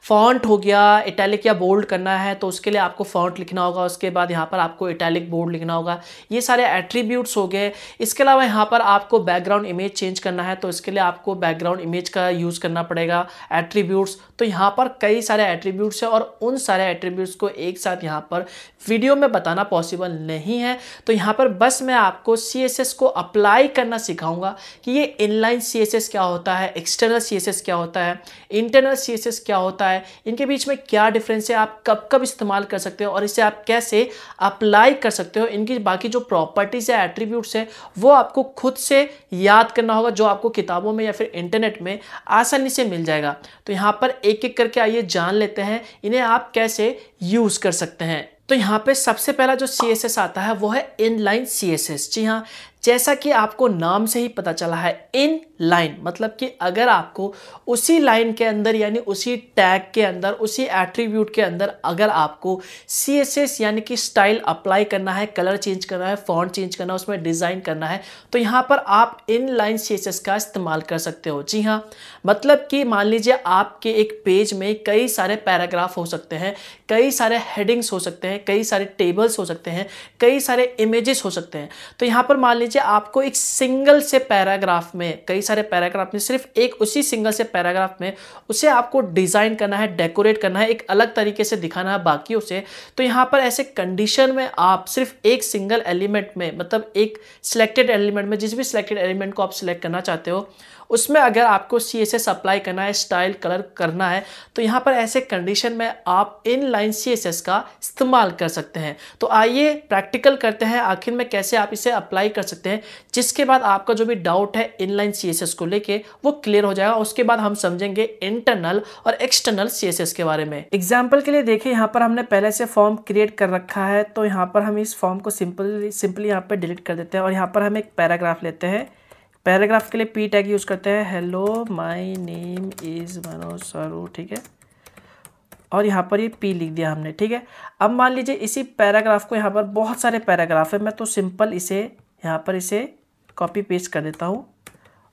फॉन्ट हो गया इटैलिक या बोल्ड करना है तो उसके लिए आपको फॉन्ट लिखना होगा उसके बाद यहाँ पर आपको इटैलिक बोल्ड लिखना होगा ये सारे एट्रीब्यूट्स हो गए इसके अलावा यहाँ पर आपको बैकग्राउंड इमेज चेंज करना है तो इसके लिए आपको बैकग्राउंड इमेज का यूज़ करना पड़ेगा एट्रीब्यूट्स तो यहाँ पर कई सारे एट्रीब्यूट्स हैं और उन सारे एट्रीब्यूट्स को एक साथ यहाँ पर वीडियो में बताना पॉसिबल नहीं है तो यहाँ पर बस मैं आपको सी को अप्लाई करना सिखाऊंगा कि ये इनलाइन सी क्या होता है एक्सटर्नल सी क्या होता है इंटरनल सी क्या होता है है इनके बीच में क्या डिफरेंस है आप कब कब इस्तेमाल कर सकते हो और इसे आप कैसे अप्लाई कर सकते हो इनकी बाकी जो प्रॉपर्टीज़ है एट्रीब्यूट्स है वो आपको खुद से याद करना होगा जो आपको किताबों में या फिर इंटरनेट में आसानी से मिल जाएगा तो यहाँ पर एक एक करके आइए जान लेते हैं इन्हें आप कैसे यूज़ कर सकते हैं तो यहाँ पे सबसे पहला जो सी आता है वो है इनलाइन सी जी हाँ जैसा कि आपको नाम से ही पता चला है इन लाइन मतलब कि अगर आपको उसी लाइन के अंदर यानी उसी टैग के अंदर उसी एट्रीब्यूट के अंदर अगर आपको सी एस एस यानी कि स्टाइल अप्लाई करना है कलर चेंज करना है फॉन्ट चेंज करना है उसमें डिज़ाइन करना है तो यहाँ पर आप inline C S S का इस्तेमाल कर सकते हो जी हाँ मतलब कि मान लीजिए आपके एक पेज में कई सारे पैराग्राफ हो सकते हैं कई सारे हेडिंग्स हो सकते हैं कई सारे टेबल्स हो सकते हैं कई सारे इमेजेस हो सकते हैं तो यहाँ पर मान लीजिए आपको एक सिंगल से पैराग्राफ में कई सारे पैराग्राफ में सिर्फ एक उसी सिंगल से पैराग्राफ में उसे आपको डिज़ाइन करना है डेकोरेट करना है एक अलग तरीके से दिखाना है बाकियों से तो यहाँ पर ऐसे कंडीशन में आप सिर्फ एक सिंगल एलिमेंट में मतलब एक सिलेक्टेड एलिमेंट में जिस भी सिलेक्टेड एलिमेंट को आप सिलेक्ट करना चाहते हो उसमें अगर आपको सी एस एस अप्लाई करना है स्टाइल कलर करना है तो यहाँ पर ऐसे कंडीशन में आप इन लाइन सी का इस्तेमाल कर सकते हैं तो आइए प्रैक्टिकल करते हैं आखिर में कैसे आप इसे अप्लाई कर सकते हैं जिसके बाद आपका जो भी डाउट है इन लाइन सी को लेके वो क्लियर हो जाएगा उसके बाद हम समझेंगे इंटरनल और एक्सटर्नल सी एस एस के बारे में एग्जाम्पल के लिए देखिए यहाँ पर हमने पहले से फॉर्म क्रिएट कर रखा है तो यहाँ पर हम इस फॉर्म को सिंपली सिंपली यहाँ पर डिलीट कर देते हैं और यहाँ पर हम एक पैराग्राफ लेते हैं पैराग्राफ के लिए पी टैग यूज़ करते हैं hello my name is Manoj Saru ठीक है और यहाँ पर ये पी लिख दिया हमने ठीक है अब मान लीजिए इसी पैराग्राफ को यहाँ पर बहुत सारे पैराग्राफ है मैं तो सिंपल इसे यहाँ पर इसे कॉपी पेस्ट कर देता हूँ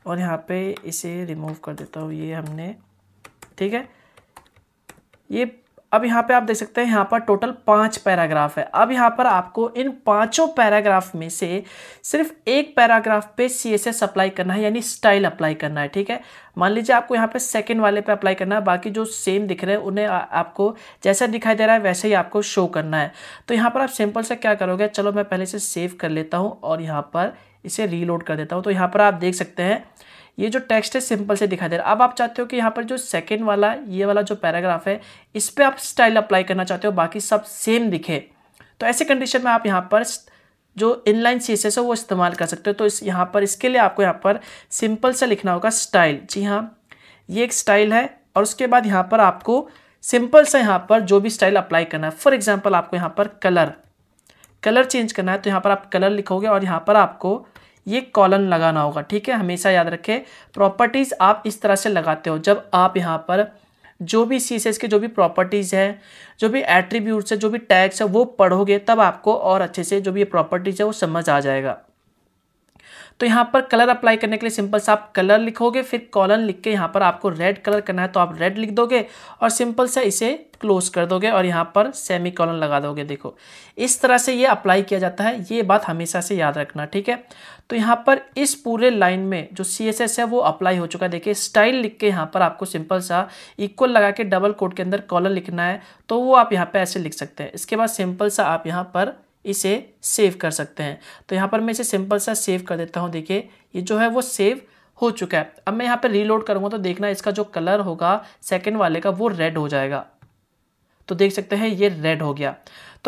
और यहाँ पे इसे रिमूव कर देता हूँ ये हमने ठीक है ये अब यहाँ पे आप देख सकते हैं यहाँ पर टोटल पाँच पैराग्राफ है अब यहाँ पर आपको इन पांचों पैराग्राफ में से सिर्फ एक पैराग्राफ पे सी एस एस अप्लाई करना है यानी स्टाइल अप्लाई करना है ठीक है मान लीजिए आपको यहाँ पे सेकंड वाले पे अप्लाई करना है बाकी जो सेम दिख रहे हैं उन्हें आपको जैसा दिखाई दे रहा है वैसे ही आपको शो करना है तो यहाँ पर आप सिंपल से क्या करोगे चलो मैं पहले से सेव कर लेता हूँ और यहाँ पर इसे रीलोड कर देता हूँ तो यहाँ पर आप देख सकते हैं ये जो टेक्स्ट है सिंपल से दिखाई दे रहा है अब आप चाहते हो कि यहाँ पर जो सेकेंड वाला ये वाला जो पैराग्राफ है इस पर आप स्टाइल अप्लाई करना चाहते हो बाकी सब सेम दिखे तो ऐसे कंडीशन में आप यहाँ पर जो इनलाइन सी है वो इस्तेमाल कर सकते हो तो इस यहाँ पर इसके लिए आपको यहाँ पर सिंपल से लिखना होगा स्टाइल जी हाँ ये एक स्टाइल है और उसके बाद यहाँ पर आपको सिंपल सा यहाँ पर जो भी स्टाइल अप्लाई करना है फॉर एग्जाम्पल आपको यहाँ पर कलर कलर चेंज करना है तो यहाँ पर आप कलर लिखोगे और यहाँ पर आपको ये कॉलन लगाना होगा ठीक है हमेशा याद रखें प्रॉपर्टीज़ आप इस तरह से लगाते हो जब आप यहाँ पर जो भी सी के जो भी प्रॉपर्टीज़ हैं जो भी एट्रीब्यूट्स है जो भी टैग्स है वो पढ़ोगे तब आपको और अच्छे से जो भी प्रॉपर्टीज़ है वो समझ आ जाएगा तो यहाँ पर कलर अप्लाई करने के लिए सिंपल सा आप कलर लिखोगे फिर कॉलन लिख के यहाँ पर आपको रेड कलर करना है तो आप रेड लिख दोगे और सिंपल सा इसे क्लोज कर दोगे और यहाँ पर सेमी कॉलन लगा दोगे देखो इस तरह से ये अप्लाई किया जाता है ये बात हमेशा से याद रखना ठीक है तो यहाँ पर इस पूरे लाइन में जो सी एस एस है वो अप्लाई हो चुका है देखिए स्टाइल लिख के यहाँ पर आपको सिंपल सा इक्वल लगा के डबल कोट के अंदर कॉलर लिखना है तो वो आप यहाँ पे ऐसे लिख सकते हैं इसके बाद सिंपल सा आप यहाँ पर इसे सेव कर सकते हैं तो यहाँ पर मैं इसे सिंपल सा सेव कर देता हूँ देखिए ये जो है वो सेव हो चुका है अब मैं यहाँ पर रीलोड करूँगा तो देखना इसका जो कलर होगा सेकेंड वाले का वो रेड हो जाएगा तो देख सकते हैं ये रेड हो गया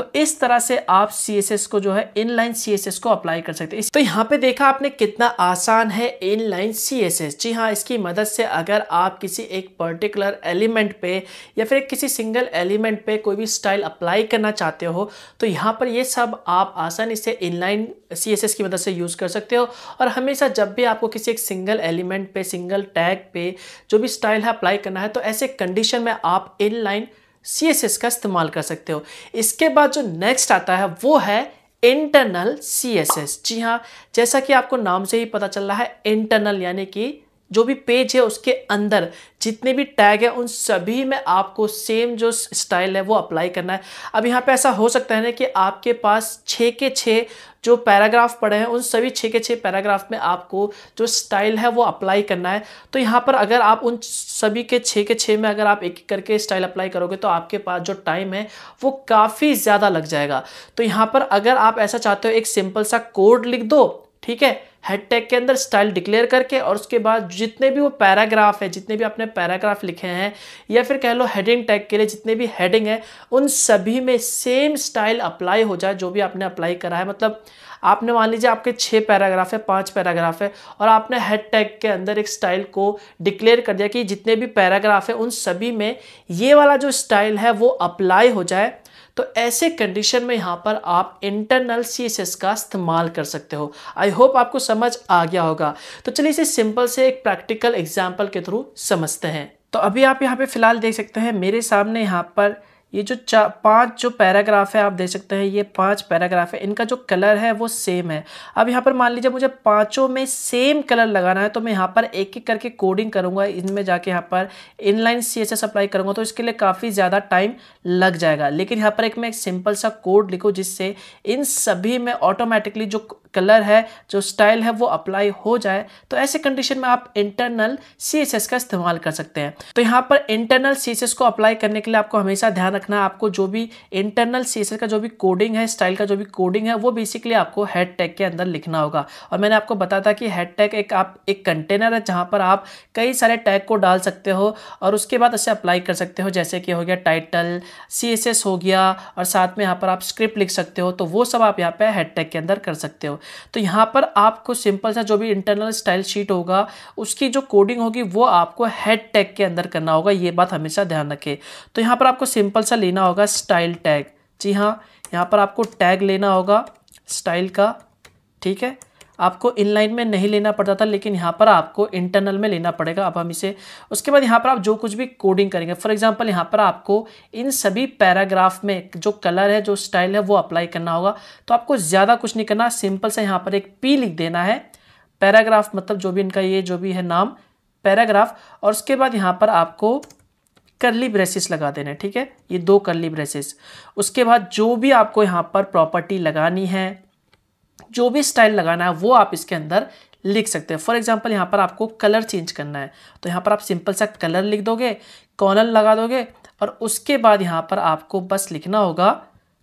तो इस तरह से आप एस को जो है इनलाइन सीएसएस को अप्लाई कर सकते हैं तो यहाँ पे देखा आपने कितना आसान है इनलाइन सीएसएस जी हाँ इसकी मदद से अगर आप किसी एक पर्टिकुलर एलिमेंट पे या फिर किसी सिंगल एलिमेंट पे कोई भी स्टाइल अप्लाई करना चाहते हो तो यहाँ पर ये सब आप आसानी से इनलाइन एस की मदद से यूज़ कर सकते हो और हमेशा जब भी आपको किसी एक सिंगल एलिमेंट पे सिंगल टैग पे जो भी स्टाइल है अप्लाई करना है तो ऐसे कंडीशन में आप इनलाइन सी एस एस का इस्तेमाल कर सकते हो इसके बाद जो नेक्स्ट आता है वो है इंटरनल सी एस एस जी हाँ जैसा कि आपको नाम से ही पता चल रहा है इंटरनल यानी कि जो भी पेज है उसके अंदर जितने भी टैग है उन सभी में आपको सेम जो स्टाइल है वो अप्लाई करना है अब यहाँ पे ऐसा हो सकता है ना कि आपके पास छः के छः जो पैराग्राफ पड़े हैं उन सभी छः के छः पैराग्राफ में आपको जो स्टाइल है वो अप्लाई करना है तो यहाँ पर अगर आप उन सभी के छः के छः में अगर आप एक एक करके स्टाइल अप्लाई करोगे तो आपके पास जो टाइम है वो काफ़ी ज़्यादा लग जाएगा तो यहाँ पर अगर आप ऐसा चाहते हो एक सिंपल सा कोड लिख दो ठीक है हेड टैग के अंदर स्टाइल डिक्लेयर करके और उसके बाद जितने भी वो पैराग्राफ है जितने भी आपने पैराग्राफ लिखे हैं या फिर कह लो हेडिंग टैग के लिए जितने भी हेडिंग है उन सभी में सेम स्टाइल अप्लाई हो जाए जो भी आपने अप्लाई करा है मतलब आपने मान लीजिए आपके छः पैराग्राफ है पाँच पैराग्राफ है और आपने हेड टैग के अंदर एक स्टाइल को डिक्लेयर कर दिया कि जितने भी पैराग्राफ है उन सभी में ये वाला जो स्टाइल है वो अप्लाई हो जाए तो ऐसे कंडीशन में यहाँ पर आप इंटरनल सी का इस्तेमाल कर सकते हो आई होप आपको समझ आ गया होगा तो चलिए इसे सिंपल से एक प्रैक्टिकल एग्जाम्पल के थ्रू समझते हैं तो अभी आप यहाँ पे फ़िलहाल देख सकते हैं मेरे सामने यहाँ पर ये जो चार पाँच जो पैराग्राफ है आप देख सकते हैं ये पांच पैराग्राफ है इनका जो कलर है वो सेम है अब यहाँ पर मान लीजिए मुझे पांचों में सेम कलर लगाना है तो मैं यहाँ पर एक एक करके कोडिंग करूँगा इनमें जाके यहाँ पर inline C S S apply करूँगा तो इसके लिए काफ़ी ज़्यादा टाइम लग जाएगा लेकिन यहाँ पर एक मैं एक सिंपल सा कोड लिखूँ जिससे इन सभी में ऑटोमेटिकली जो कलर है जो स्टाइल है वो अप्लाई हो जाए तो ऐसे कंडीशन में आप इंटरनल सी का इस्तेमाल कर सकते हैं तो यहाँ पर इंटरनल सी को अप्लाई करने के लिए आपको हमेशा ध्यान रखना है आपको जो भी इंटरनल सी का जो भी कोडिंग है स्टाइल का जो भी कोडिंग है वो बेसिकली आपको हेड टैग के अंदर लिखना होगा और मैंने आपको बताया था कि हेड टैग एक आप एक कंटेनर है जहाँ पर आप कई सारे टैग को डाल सकते हो और उसके बाद उसे अप्लाई कर सकते हो जैसे कि हो गया टाइटल सी हो गया और साथ में यहाँ पर आप स्क्रिप्ट लिख सकते हो तो वो सब आप यहाँ पर हेड टैग के अंदर कर सकते हो तो यहाँ पर आपको सिंपल सा जो भी इंटरनल स्टाइल शीट होगा उसकी जो कोडिंग होगी वो आपको हेड टैग के अंदर करना होगा ये बात हमेशा ध्यान रखें तो यहाँ पर आपको सिंपल सा लेना होगा स्टाइल टैग जी हाँ यहाँ पर आपको टैग लेना होगा स्टाइल का ठीक है आपको इनलाइन में नहीं लेना पड़ता था लेकिन यहाँ पर आपको इंटरनल में लेना पड़ेगा अब हम इसे उसके बाद यहाँ पर आप जो कुछ भी कोडिंग करेंगे फॉर एग्जाम्पल यहाँ पर आपको इन सभी पैराग्राफ में जो कलर है जो स्टाइल है वो अप्लाई करना होगा तो आपको ज़्यादा कुछ नहीं करना सिंपल से यहाँ पर एक पी लिख देना है पैराग्राफ मतलब जो भी इनका ये जो भी है नाम पैराग्राफ और उसके बाद यहाँ पर आपको करली ब्रेसिस लगा देना ठीक है ये दो करली ब्रेसिस उसके बाद जो भी आपको यहाँ पर प्रॉपर्टी लगानी है जो भी स्टाइल लगाना है वो आप इसके अंदर लिख सकते हैं फॉर एग्जाम्पल यहाँ पर आपको कलर चेंज करना है तो यहाँ पर आप सिंपल सा कलर लिख दोगे कॉर्नर लगा दोगे और उसके बाद यहाँ पर आपको बस लिखना होगा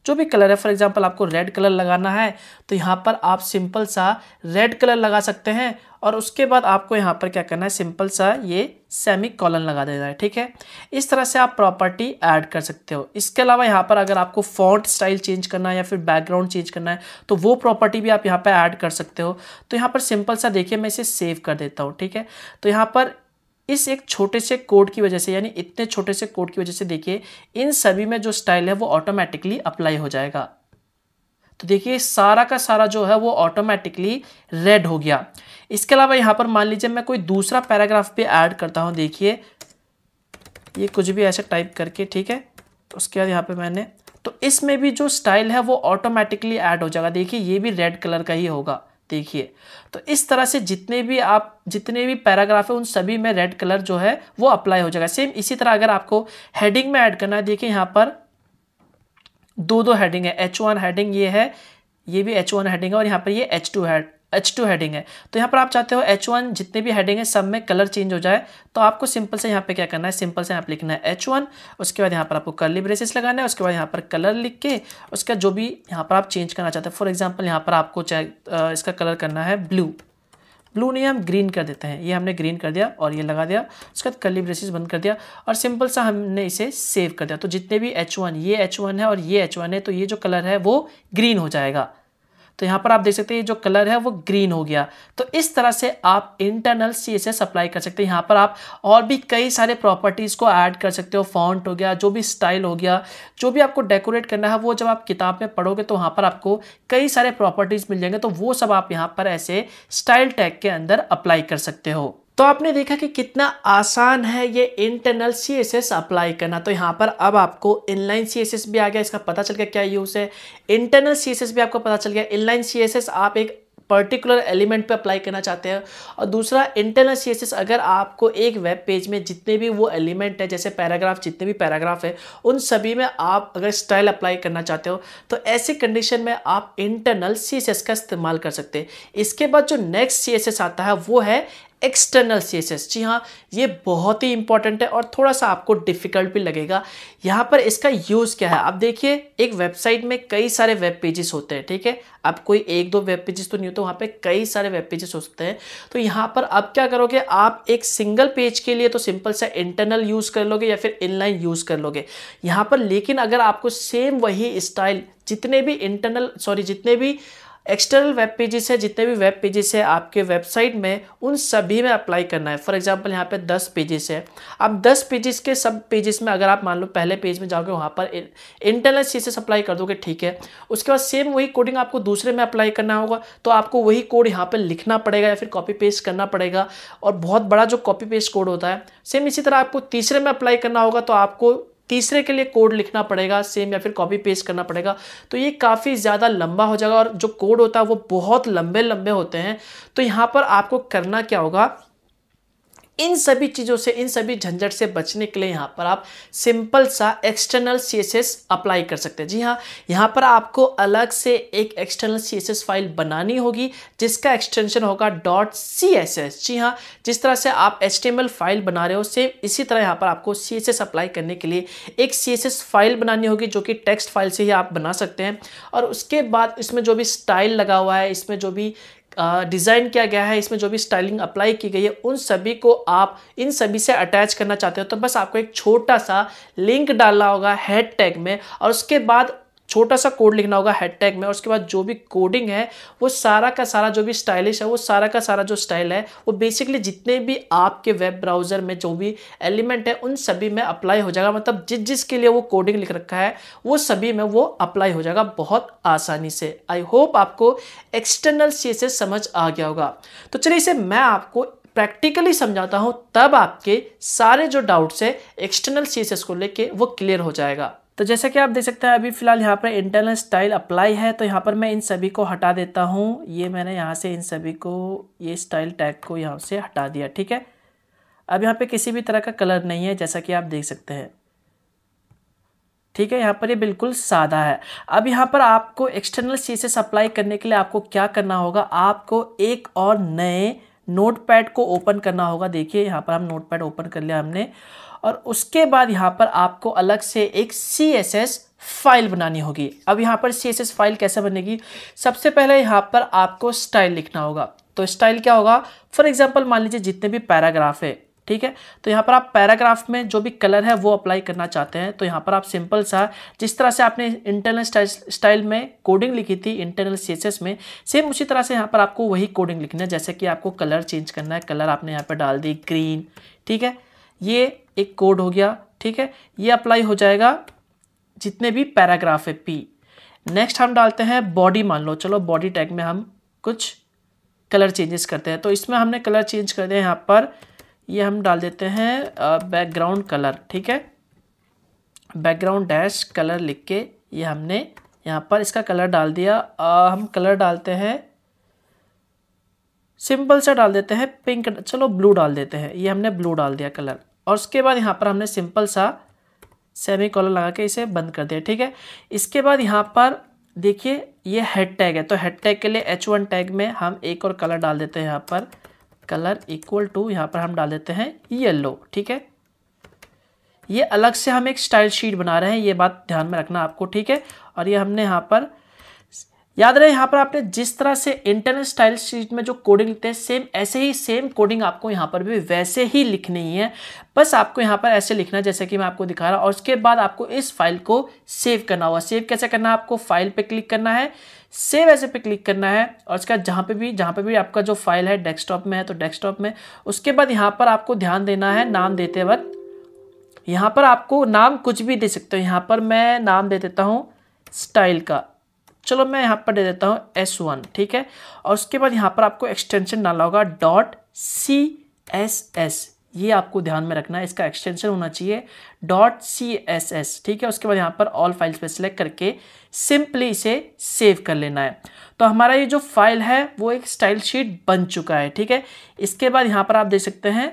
जो भी कलर है फॉर एग्जांपल आपको रेड कलर लगाना है तो यहाँ पर आप सिंपल सा रेड कलर लगा सकते हैं और उसके बाद आपको यहाँ पर क्या करना है सिंपल सा ये सेमी कॉलन लगा देना है ठीक है इस तरह से आप प्रॉपर्टी ऐड कर सकते हो इसके अलावा यहाँ पर अगर आपको फॉन्ट स्टाइल चेंज करना है या फिर बैकग्राउंड चेंज करना है तो वो प्रॉपर्टी भी आप यहाँ पर ऐड कर सकते हो तो यहाँ पर सिंपल सा देखिए मैं इसे सेव कर देता हूँ ठीक है तो यहाँ पर इस एक छोटे से कोड की वजह से यानी इतने छोटे से कोड की वजह से देखिए इन सभी में जो स्टाइल है वो ऑटोमेटिकली अप्लाई हो जाएगा तो देखिए सारा का सारा जो है वो ऑटोमेटिकली रेड हो गया इसके अलावा यहाँ पर मान लीजिए मैं कोई दूसरा पैराग्राफ भी ऐड करता हूँ देखिए ये कुछ भी ऐसे टाइप करके ठीक है तो उसके बाद यहाँ पे मैंने तो इसमें भी जो स्टाइल है वो ऑटोमेटिकली ऐड हो जाएगा देखिए ये भी रेड कलर का ही होगा देखिए तो इस तरह से जितने भी आप जितने भी पैराग्राफ है उन सभी में रेड कलर जो है वो अप्लाई हो जाएगा सेम इसी तरह अगर आपको हेडिंग में ऐड करना है देखिए यहाँ पर दो दो हेडिंग है एच वन हेडिंग ये है ये भी एच वन हेडिंग है और यहाँ पर ये H two H two heading है तो यहाँ पर आप चाहते हो एच वन जितने भी हेडिंग है सब में कलर चेंज हो जाए तो आपको सिंपल से यहाँ पे क्या करना है सिंपल से यहाँ पर लिखना है एच वन उसके बाद यहाँ पर आपको कर्ली ब्रेसेस लगाना है उसके बाद यहाँ पर कलर लिख के उसका जो भी यहाँ पर आप चेंज करना चाहते हैं फॉर एग्जाम्पल यहाँ पर आपको चाहे इसका कलर करना है ब्लू ब्लू नहीं हम ग्रीन कर देते हैं ये हमने ग्रीन कर दिया और ये लगा दिया उसके बाद कली ब्रेसिस बंद कर दिया और सिंपल सा हमने इसे सेव कर दिया तो जितने भी एच वन ये एच वन है और ये एच वन है तो ये जो कलर है वो ग्रीन हो जाएगा तो यहाँ पर आप देख सकते हैं जो कलर है वो ग्रीन हो गया तो इस तरह से आप इंटरनल सी एस अप्लाई कर सकते हैं यहाँ पर आप और भी कई सारे प्रॉपर्टीज़ को ऐड कर सकते हो फॉन्ट हो गया जो भी स्टाइल हो गया जो भी आपको डेकोरेट करना है वो जब आप किताब में पढ़ोगे तो वहाँ पर आपको कई सारे प्रॉपर्टीज़ मिल जाएंगे तो वो सब आप यहाँ पर ऐसे स्टाइल टैग के अंदर अप्लाई कर सकते हो तो आपने देखा कि कितना आसान है ये internal C S S apply करना तो यहाँ पर अब आपको इनलाइन सी एस एस भी आ गया इसका पता चल गया क्या यूज़ है इंटरनल सी एस एस भी आपको पता चल गया इनलाइन सी एस एस आप एक पर्टिकुलर एलिमेंट पे अप्लाई करना चाहते हैं और दूसरा इंटरनल सी अगर आपको एक वेब पेज में जितने भी वो एलिमेंट है जैसे पैराग्राफ जितने भी पैराग्राफ है उन सभी में आप अगर स्टाइल अप्लाई करना चाहते हो तो ऐसी कंडीशन में आप इंटरनल सी का इस्तेमाल कर सकते हैं इसके बाद जो नेक्स्ट सी आता है वो है एक्सटर्नल सी जी हाँ ये बहुत ही इंपॉर्टेंट है और थोड़ा सा आपको डिफिकल्ट भी लगेगा यहाँ पर इसका यूज़ क्या है आप देखिए एक वेबसाइट में कई सारे वेब पेजेस होते हैं ठीक है आप कोई एक दो वेब पेजेस तो नहीं होते वहाँ पे कई सारे वेब पेजेस होते हैं तो यहाँ पर आप क्या करोगे आप एक सिंगल पेज के लिए तो सिंपल सा इंटरनल यूज़ कर लोगे या फिर इनलाइन यूज़ कर लोगे यहाँ पर लेकिन अगर आपको सेम वही स्टाइल जितने भी इंटरनल सॉरी जितने भी एक्सटर्नल वेब पेजेस है जितने भी वेब पेजेस है आपके वेबसाइट में उन सभी में अप्लाई करना है फॉर एग्जाम्पल यहाँ पे दस पेजेस है अब दस पेजेस के सब पेजेस में अगर आप मान लो पहले पेज में जाओगे वहाँ पर इंटरनल सीसेस अप्लाई कर दोगे ठीक है उसके बाद सेम वही कोडिंग आपको दूसरे में अप्लाई करना होगा तो आपको वही कोड यहाँ पर लिखना पड़ेगा या फिर कॉपी पेस्ट करना पड़ेगा और बहुत बड़ा जो कॉपी पेस्ट कोड होता है सेम इसी तरह आपको तीसरे में अप्लाई करना होगा तो आपको तीसरे के लिए कोड लिखना पड़ेगा सेम या फिर कॉपी पेस्ट करना पड़ेगा तो ये काफ़ी ज़्यादा लंबा हो जाएगा और जो कोड होता है वो बहुत लंबे लंबे होते हैं तो यहाँ पर आपको करना क्या होगा इन सभी चीज़ों से इन सभी झंझट से बचने के लिए यहाँ पर आप सिंपल सा एक्सटर्नल सी अप्लाई कर सकते हैं जी हाँ यहाँ पर आपको अलग से एक एक्सटर्नल सी फाइल बनानी होगी जिसका एक्सटेंशन होगा डॉट सी जी हाँ जिस तरह से आप एच फाइल बना रहे हो सेम इसी तरह यहाँ पर आपको सी अप्लाई करने के लिए एक सी फाइल बनानी होगी जो कि टेक्स्ट फाइल से ही आप बना सकते हैं और उसके बाद इसमें जो भी स्टाइल लगा हुआ है इसमें जो भी डिज़ाइन किया गया है इसमें जो भी स्टाइलिंग अप्लाई की गई है उन सभी को आप इन सभी से अटैच करना चाहते हो तो बस आपको एक छोटा सा लिंक डालना होगा हैड टैग में और उसके बाद छोटा सा कोड लिखना होगा हेड टैग में और उसके बाद जो भी कोडिंग है वो सारा का सारा जो भी स्टाइलिश है वो सारा का सारा जो स्टाइल है वो बेसिकली जितने भी आपके वेब ब्राउज़र में जो भी एलिमेंट है उन सभी में अप्लाई हो जाएगा मतलब जिस जिस के लिए वो कोडिंग लिख रखा है वो सभी में वो अप्लाई हो जाएगा बहुत आसानी से आई होप आपको एक्सटर्नल सी समझ आ गया होगा तो चलिए इसे मैं आपको प्रैक्टिकली समझाता हूँ तब आपके सारे जो डाउट्स है एक्सटर्नल सी को लेकर वो क्लियर हो जाएगा तो जैसा कि आप देख सकते हैं अभी फ़िलहाल यहाँ पर इंटरनल स्टाइल अप्लाई है तो यहाँ पर मैं इन सभी को हटा देता हूँ ये मैंने यहाँ से इन सभी को ये स्टाइल टैग को यहाँ से हटा दिया ठीक है अब यहाँ पे किसी भी तरह का कलर नहीं है जैसा कि आप देख सकते हैं ठीक है यहाँ पर ये बिल्कुल सादा है अब यहाँ पर आपको एक्सटर्नल सीसेस अप्लाई करने के लिए आपको क्या करना होगा आपको एक और नए नोट को ओपन करना होगा देखिए यहाँ पर हम नोट ओपन कर लिया हमने और उसके बाद यहाँ पर आपको अलग से एक सी एस एस फाइल बनानी होगी अब यहाँ पर सी एस एस फाइल कैसे बनेगी सबसे पहले यहाँ पर आपको स्टाइल लिखना होगा तो स्टाइल क्या होगा फॉर एग्जाम्पल मान लीजिए जितने भी पैराग्राफ है ठीक है तो यहाँ पर आप पैराग्राफ में जो भी कलर है वो अप्लाई करना चाहते हैं तो यहाँ पर आप सिंपल सा जिस तरह से आपने इंटरनल स्टाइल में कोडिंग लिखी थी इंटरनल सीएसएस में सेम उसी तरह से यहाँ पर आपको वही कोडिंग लिखना है जैसे कि आपको कलर चेंज करना है कलर आपने यहाँ पर डाल दी ग्रीन ठीक है ये एक कोड हो गया ठीक है ये अप्लाई हो जाएगा जितने भी पैराग्राफ है पी नेक्स्ट हम डालते हैं बॉडी मान लो चलो बॉडी टैग में हम कुछ कलर चेंजेस करते हैं तो इसमें हमने कलर चेंज कर दिया यहाँ पर ये हम डाल देते हैं बैकग्राउंड कलर ठीक है बैकग्राउंड डैश कलर लिख के ये हमने यहाँ पर इसका कलर डाल दिया आ, हम कलर डालते हैं सिंपल सा डाल देते हैं पिंक चलो ब्लू डाल देते हैं ये हमने ब्लू डाल दिया कलर और उसके बाद यहाँ पर हमने सिंपल सा सेमी कॉलर लगा के इसे बंद कर दिया ठीक है इसके बाद यहाँ पर देखिए ये हेड टैग है तो हेड टैग के लिए एच वन टैग में हम एक और कलर डाल देते हैं यहाँ पर कलर इक्वल टू यहाँ पर हम डाल देते हैं येल्लो ठीक है ये अलग से हम एक स्टाइल शीट बना रहे हैं ये बात ध्यान में रखना आपको ठीक है और ये हमने यहाँ पर याद रहे यहाँ पर आपने जिस तरह से इंटरनल स्टाइल शीट में जो कोडिंग लिखते हैं सेम ऐसे ही सेम कोडिंग आपको यहाँ पर भी वैसे ही लिखनी है बस आपको यहाँ पर ऐसे लिखना है जैसे कि मैं आपको दिखा रहा हूँ और उसके बाद आपको इस फाइल को सेव करना होगा सेव कैसे करना है आपको फाइल पर क्लिक करना है सेव ऐसे पे क्लिक करना है और उसके बाद जहाँ पे भी जहाँ पे भी आपका जो फाइल है डेस्कटॉप में है तो डेस्कटॉप में उसके बाद यहाँ पर आपको ध्यान देना है नाम देते वक्त यहाँ पर आपको नाम कुछ भी दे सकते हो यहाँ पर मैं नाम दे देता हूँ स्टाइल का चलो मैं यहाँ पर दे देता हूँ एस वन ठीक है और उसके बाद यहाँ पर आपको एक्सटेंशन डालना होगा डॉट सी एस एस ये आपको ध्यान में रखना है इसका एक्सटेंशन होना चाहिए डॉट सी एस एस ठीक है उसके बाद यहाँ पर ऑल फाइल्स पर सिलेक्ट करके सिंपली इसे सेव कर लेना है तो हमारा ये जो फाइल है वो एक स्टाइल शीट बन चुका है ठीक है इसके बाद यहाँ पर आप देख सकते हैं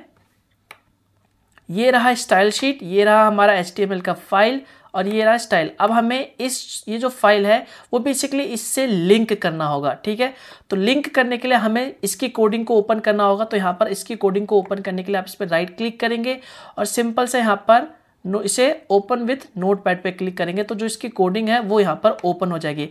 ये रहा स्टाइल शीट ये रहा हमारा एच का फाइल और ये रहा स्टाइल अब हमें इस ये जो फाइल है वो बेसिकली इससे लिंक करना होगा ठीक है तो लिंक करने के लिए हमें इसकी कोडिंग को ओपन करना होगा तो यहाँ पर इसकी कोडिंग को ओपन करने के लिए आप इस पर राइट क्लिक करेंगे और सिंपल से यहाँ पर इसे ओपन विथ नोट पैड पर क्लिक करेंगे तो जो इसकी कोडिंग है वो यहाँ पर ओपन हो जाएगी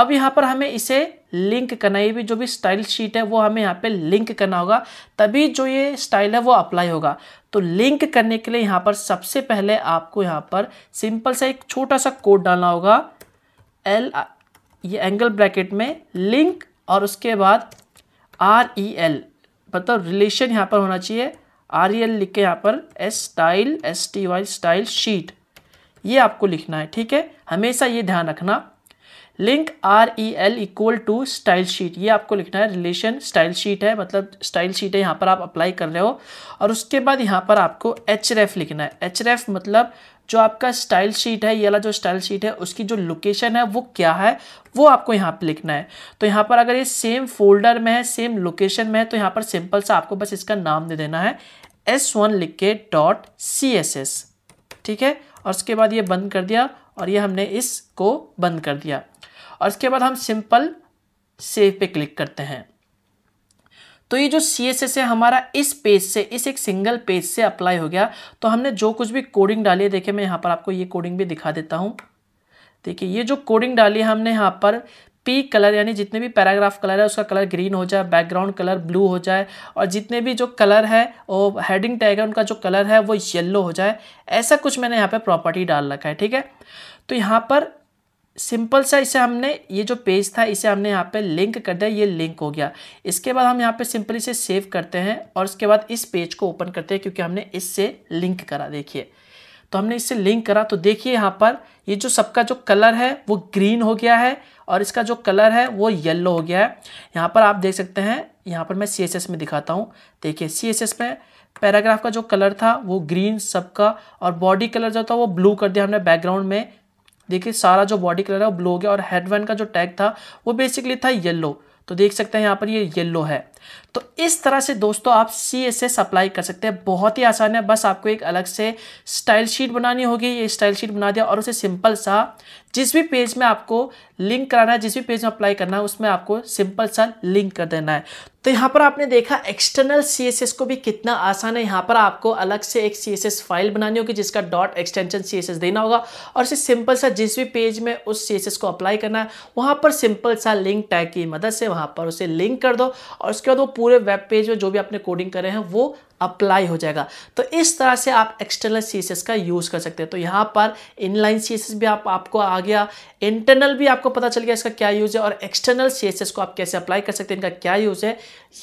अब यहाँ पर हमें इसे लिंक करना ये भी जो भी स्टाइल शीट है वो हमें यहाँ पे लिंक करना होगा तभी जो ये स्टाइल है वो अप्लाई होगा तो लिंक करने के लिए यहाँ पर सबसे पहले आपको यहाँ पर सिंपल सा एक छोटा सा कोड डालना होगा एल ये एंगल ब्रैकेट में लिंक और उसके बाद आर ई एल मतलब रिलेशन यहाँ पर होना चाहिए आर ई एल लिख के यहाँ पर S style S T Y style sheet ये आपको लिखना है ठीक है हमेशा ये ध्यान रखना link R E L equal to style sheet ये आपको लिखना है रिलेशन स्टाइल शीट है मतलब स्टाइल शीट है यहाँ पर आप अप्लाई कर रहे हो और उसके बाद यहाँ पर आपको एच रेफ लिखना है एच रेफ मतलब जो आपका स्टाइल शीट है ये वाला जो स्टाइल शीट है उसकी जो लोकेशन है वो क्या है वो आपको यहाँ पर लिखना है तो यहाँ पर अगर ये सेम फोल्डर में है सेम लोकेशन में है तो यहाँ पर सिंपल सा आपको बस इसका नाम दे देना है एस वन लिख के डॉट सी एस एस ठीक है और उसके बाद ये बंद कर दिया और ये हमने इसको बंद कर दिया और इसके बाद हम सिंपल सेव पे क्लिक करते हैं तो ये जो सी एस एस है हमारा इस पेज से इस एक सिंगल पेज से अप्लाई हो गया तो हमने जो कुछ भी कोडिंग डाली है देखिए मैं यहाँ पर आपको ये कोडिंग भी दिखा देता हूँ देखिए ये जो कोडिंग डाली है हमने यहाँ पर पी कलर यानी जितने भी पैराग्राफ कलर है उसका कलर ग्रीन हो जाए बैकग्राउंड कलर ब्लू हो जाए और जितने भी जो कलर है वो हेडिंग टैग है उनका जो कलर है वो येल्लो हो जाए ऐसा कुछ मैंने यहाँ पर प्रॉपर्टी डाल रखा है ठीक है तो यहाँ पर सिंपल सा इसे हमने ये जो पेज था इसे हमने यहाँ पे लिंक कर दिया ये लिंक हो गया इसके बाद हम यहाँ पे सिंपली इसे सेव करते हैं और इसके बाद इस पेज को ओपन करते हैं क्योंकि हमने इससे लिंक करा देखिए तो हमने इससे लिंक करा तो देखिए यहाँ पर ये जो सबका जो कलर है वो ग्रीन हो गया है और इसका जो कलर है वो येल्लो हो गया है यहाँ पर आप देख सकते हैं यहाँ पर मैं सी में दिखाता हूँ देखिए सी में पैराग्राफ का जो कलर था वो ग्रीन सबका और बॉडी कलर जो था वो ब्लू कर दिया हमने बैकग्राउंड में देखिए सारा जो बॉडी कलर है वो ब्लू हो गया और हेडवन का जो टैग था वो बेसिकली था येल्लो तो देख सकते हैं यहाँ पर ये येल्लो है तो इस तरह से दोस्तों आप सी एस एस अप्लाई कर सकते हैं बहुत ही आसान है बस आपको एक अलग से स्टाइल शीट बनानी होगी ये स्टाइल शीट बना दिया और उसे सिंपल सा जिस भी पेज में आपको लिंक कराना है जिस भी पेज में अप्लाई करना है उसमें आपको सिंपल सा लिंक कर देना है तो यहाँ पर आपने देखा एक्सटर्नल सीएसएस को भी कितना आसान है यहाँ पर आपको अलग से एक सीएसएस फाइल बनानी होगी जिसका डॉट एक्सटेंशन सीएसएस देना होगा और इसे सिंपल सा जिस भी पेज में उस सीएसएस को अप्लाई करना है वहाँ पर सिंपल सा लिंक टैग की मदद से वहाँ पर उसे लिंक कर दो और उसके बाद वो पूरे वेब पेज में जो भी आपने कोडिंग करे हैं वो अप्लाई हो जाएगा तो इस तरह से आप एक्सटर्नल सी का यूज़ कर सकते हैं तो यहाँ पर इनलाइन सी भी आप आपको आ गया इंटरनल भी आपको पता चल गया इसका क्या यूज़ है और एक्सटर्नल सी को आप कैसे अप्लाई कर सकते हैं इनका क्या यूज़ है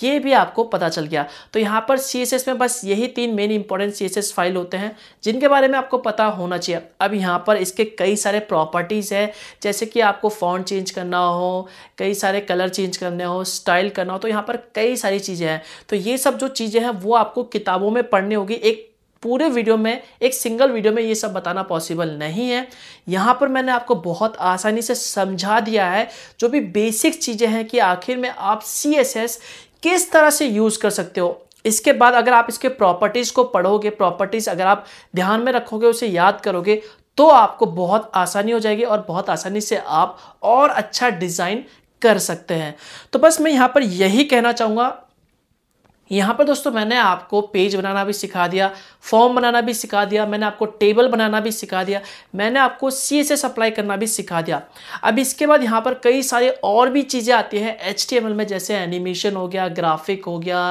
ये भी आपको पता चल गया तो यहाँ पर सी में बस यही तीन मेन इंपॉर्टेंट सी फाइल होते हैं जिनके बारे में आपको पता होना चाहिए अब यहाँ पर इसके कई सारे प्रॉपर्टीज़ है जैसे कि आपको फ़ोन चेंज करना हो कई सारे कलर चेंज करने हो स्टाइल करना हो तो यहाँ पर कई सारी चीज़ें हैं तो ये सब जो चीज़ें हैं वो आपको आपको किताबों में पढ़नी होगी एक पूरे वीडियो में एक सिंगल वीडियो में ये सब बताना पॉसिबल नहीं है यहाँ पर मैंने आपको बहुत आसानी से समझा दिया है जो भी बेसिक चीज़ें हैं कि आखिर में आप सी किस तरह से यूज़ कर सकते हो इसके बाद अगर आप इसके प्रॉपर्टीज़ को पढ़ोगे प्रॉपर्टीज़ अगर आप ध्यान में रखोगे उसे याद करोगे तो आपको बहुत आसानी हो जाएगी और बहुत आसानी से आप और अच्छा डिज़ाइन कर सकते हैं तो बस मैं यहाँ पर यही कहना चाहूँगा यहाँ पर दोस्तों मैंने आपको पेज बनाना भी सिखा दिया फॉर्म बनाना भी सिखा दिया मैंने आपको टेबल बनाना भी सिखा दिया मैंने आपको सी एस एस अप्लाई करना भी सिखा दिया अब इसके बाद यहाँ पर कई सारे और भी चीज़ें आती हैं एच टी एम एल में जैसे एनिमेशन हो गया ग्राफिक हो गया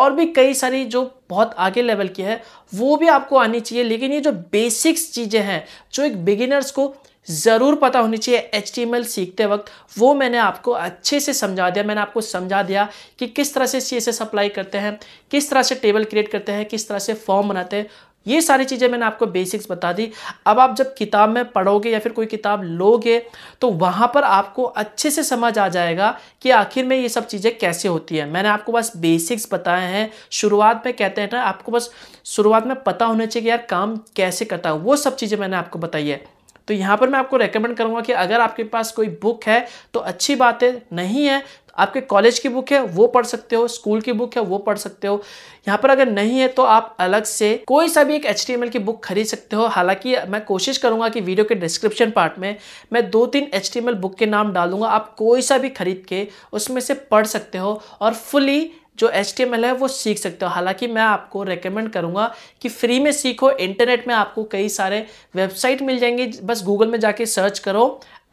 और भी कई सारी जो बहुत आगे लेवल की है वो भी आपको आनी चाहिए लेकिन ये जो बेसिक्स चीज़ें हैं जो एक बिगिनर्स को ज़रूर पता होनी चाहिए एच सीखते वक्त वो मैंने आपको अच्छे से समझा दिया मैंने आपको समझा दिया कि किस तरह से सी अप्लाई करते हैं किस तरह से टेबल क्रिएट करते हैं किस तरह से फॉर्म बनाते हैं ये सारी चीज़ें मैंने आपको बेसिक्स बता दी अब आप जब किताब में पढ़ोगे या फिर कोई किताब लोगे तो वहाँ पर आपको अच्छे से समझ आ जाएगा कि आखिर में ये सब चीज़ें कैसे होती हैं मैंने आपको बस बेसिक्स बताए हैं शुरुआत में कहते हैं ना आपको बस शुरुआत में पता होना चाहिए कि यार काम कैसे करता है वो सब चीज़ें मैंने आपको बताई है तो यहाँ पर मैं आपको रेकमेंड करूँगा कि अगर आपके पास कोई बुक है तो अच्छी बात है नहीं है आपके कॉलेज की बुक है वो पढ़ सकते हो स्कूल की बुक है वो पढ़ सकते हो यहाँ पर अगर नहीं है तो आप अलग से कोई सा भी एक एच की बुक खरीद सकते हो हालांकि मैं कोशिश करूँगा कि वीडियो के डिस्क्रिप्शन पार्ट में मैं दो तीन एच बुक के नाम डालूंगा आप कोई सा भी खरीद के उसमें से पढ़ सकते हो और फुली जो एच है वो सीख सकते हो हालांकि मैं आपको रेकमेंड करूँगा कि फ्री में सीखो इंटरनेट में आपको कई सारे वेबसाइट मिल जाएंगे बस गूगल में जाके सर्च करो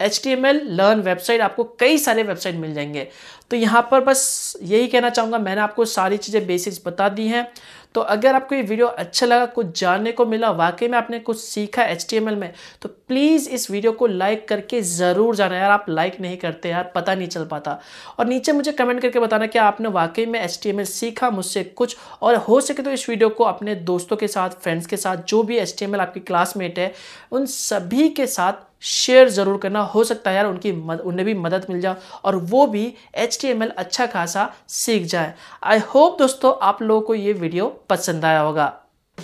H T M L learn website आपको कई सारे वेबसाइट मिल जाएंगे तो यहाँ पर बस यही कहना चाहूँगा मैंने आपको सारी चीज़ें बेसिक्स बता दी हैं तो अगर आपको ये वीडियो अच्छा लगा कुछ जानने को मिला वाकई में आपने कुछ सीखा एच में तो प्लीज़ इस वीडियो को लाइक करके ज़रूर जाना यार आप लाइक नहीं करते यार पता नहीं चल पाता और नीचे मुझे कमेंट करके बताना कि आपने वाकई में एच सीखा मुझसे कुछ और हो सके तो इस वीडियो को अपने दोस्तों के साथ फ्रेंड्स के साथ जो भी एच आपकी क्लासमेट है उन सभी के साथ शेयर ज़रूर करना हो सकता है यार उनकी मद, उन्हें भी मदद मिल जाए और वो भी एच अच्छा खासा सीख जाए आई होप दोस्तों आप लोगों को ये वीडियो पसंद आया होगा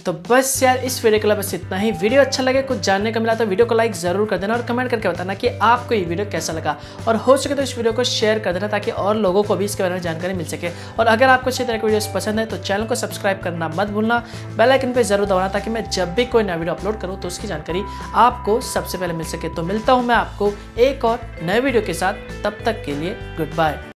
तो बस यार इस वीडियो के लिए बस इतना ही वीडियो अच्छा लगे कुछ जानने को मिला तो वीडियो को लाइक जरूर कर देना और कमेंट करके बताना कि आपको ये वीडियो कैसा लगा और हो सके तो इस वीडियो को शेयर कर देना ताकि और लोगों को भी इसके बारे में जानकारी मिल सके और अगर आपको इसी तरह की वीडियोस पसंद है तो चैनल को सब्सक्राइब करना मत भूलना बेलाइकन पर जरूर दबाना ताकि मैं जब भी कोई नया वीडियो अपलोड करूँ तो उसकी जानकारी आपको सबसे पहले मिल सके तो मिलता हूँ मैं आपको एक और नए वीडियो के साथ तब तक के लिए गुड बाय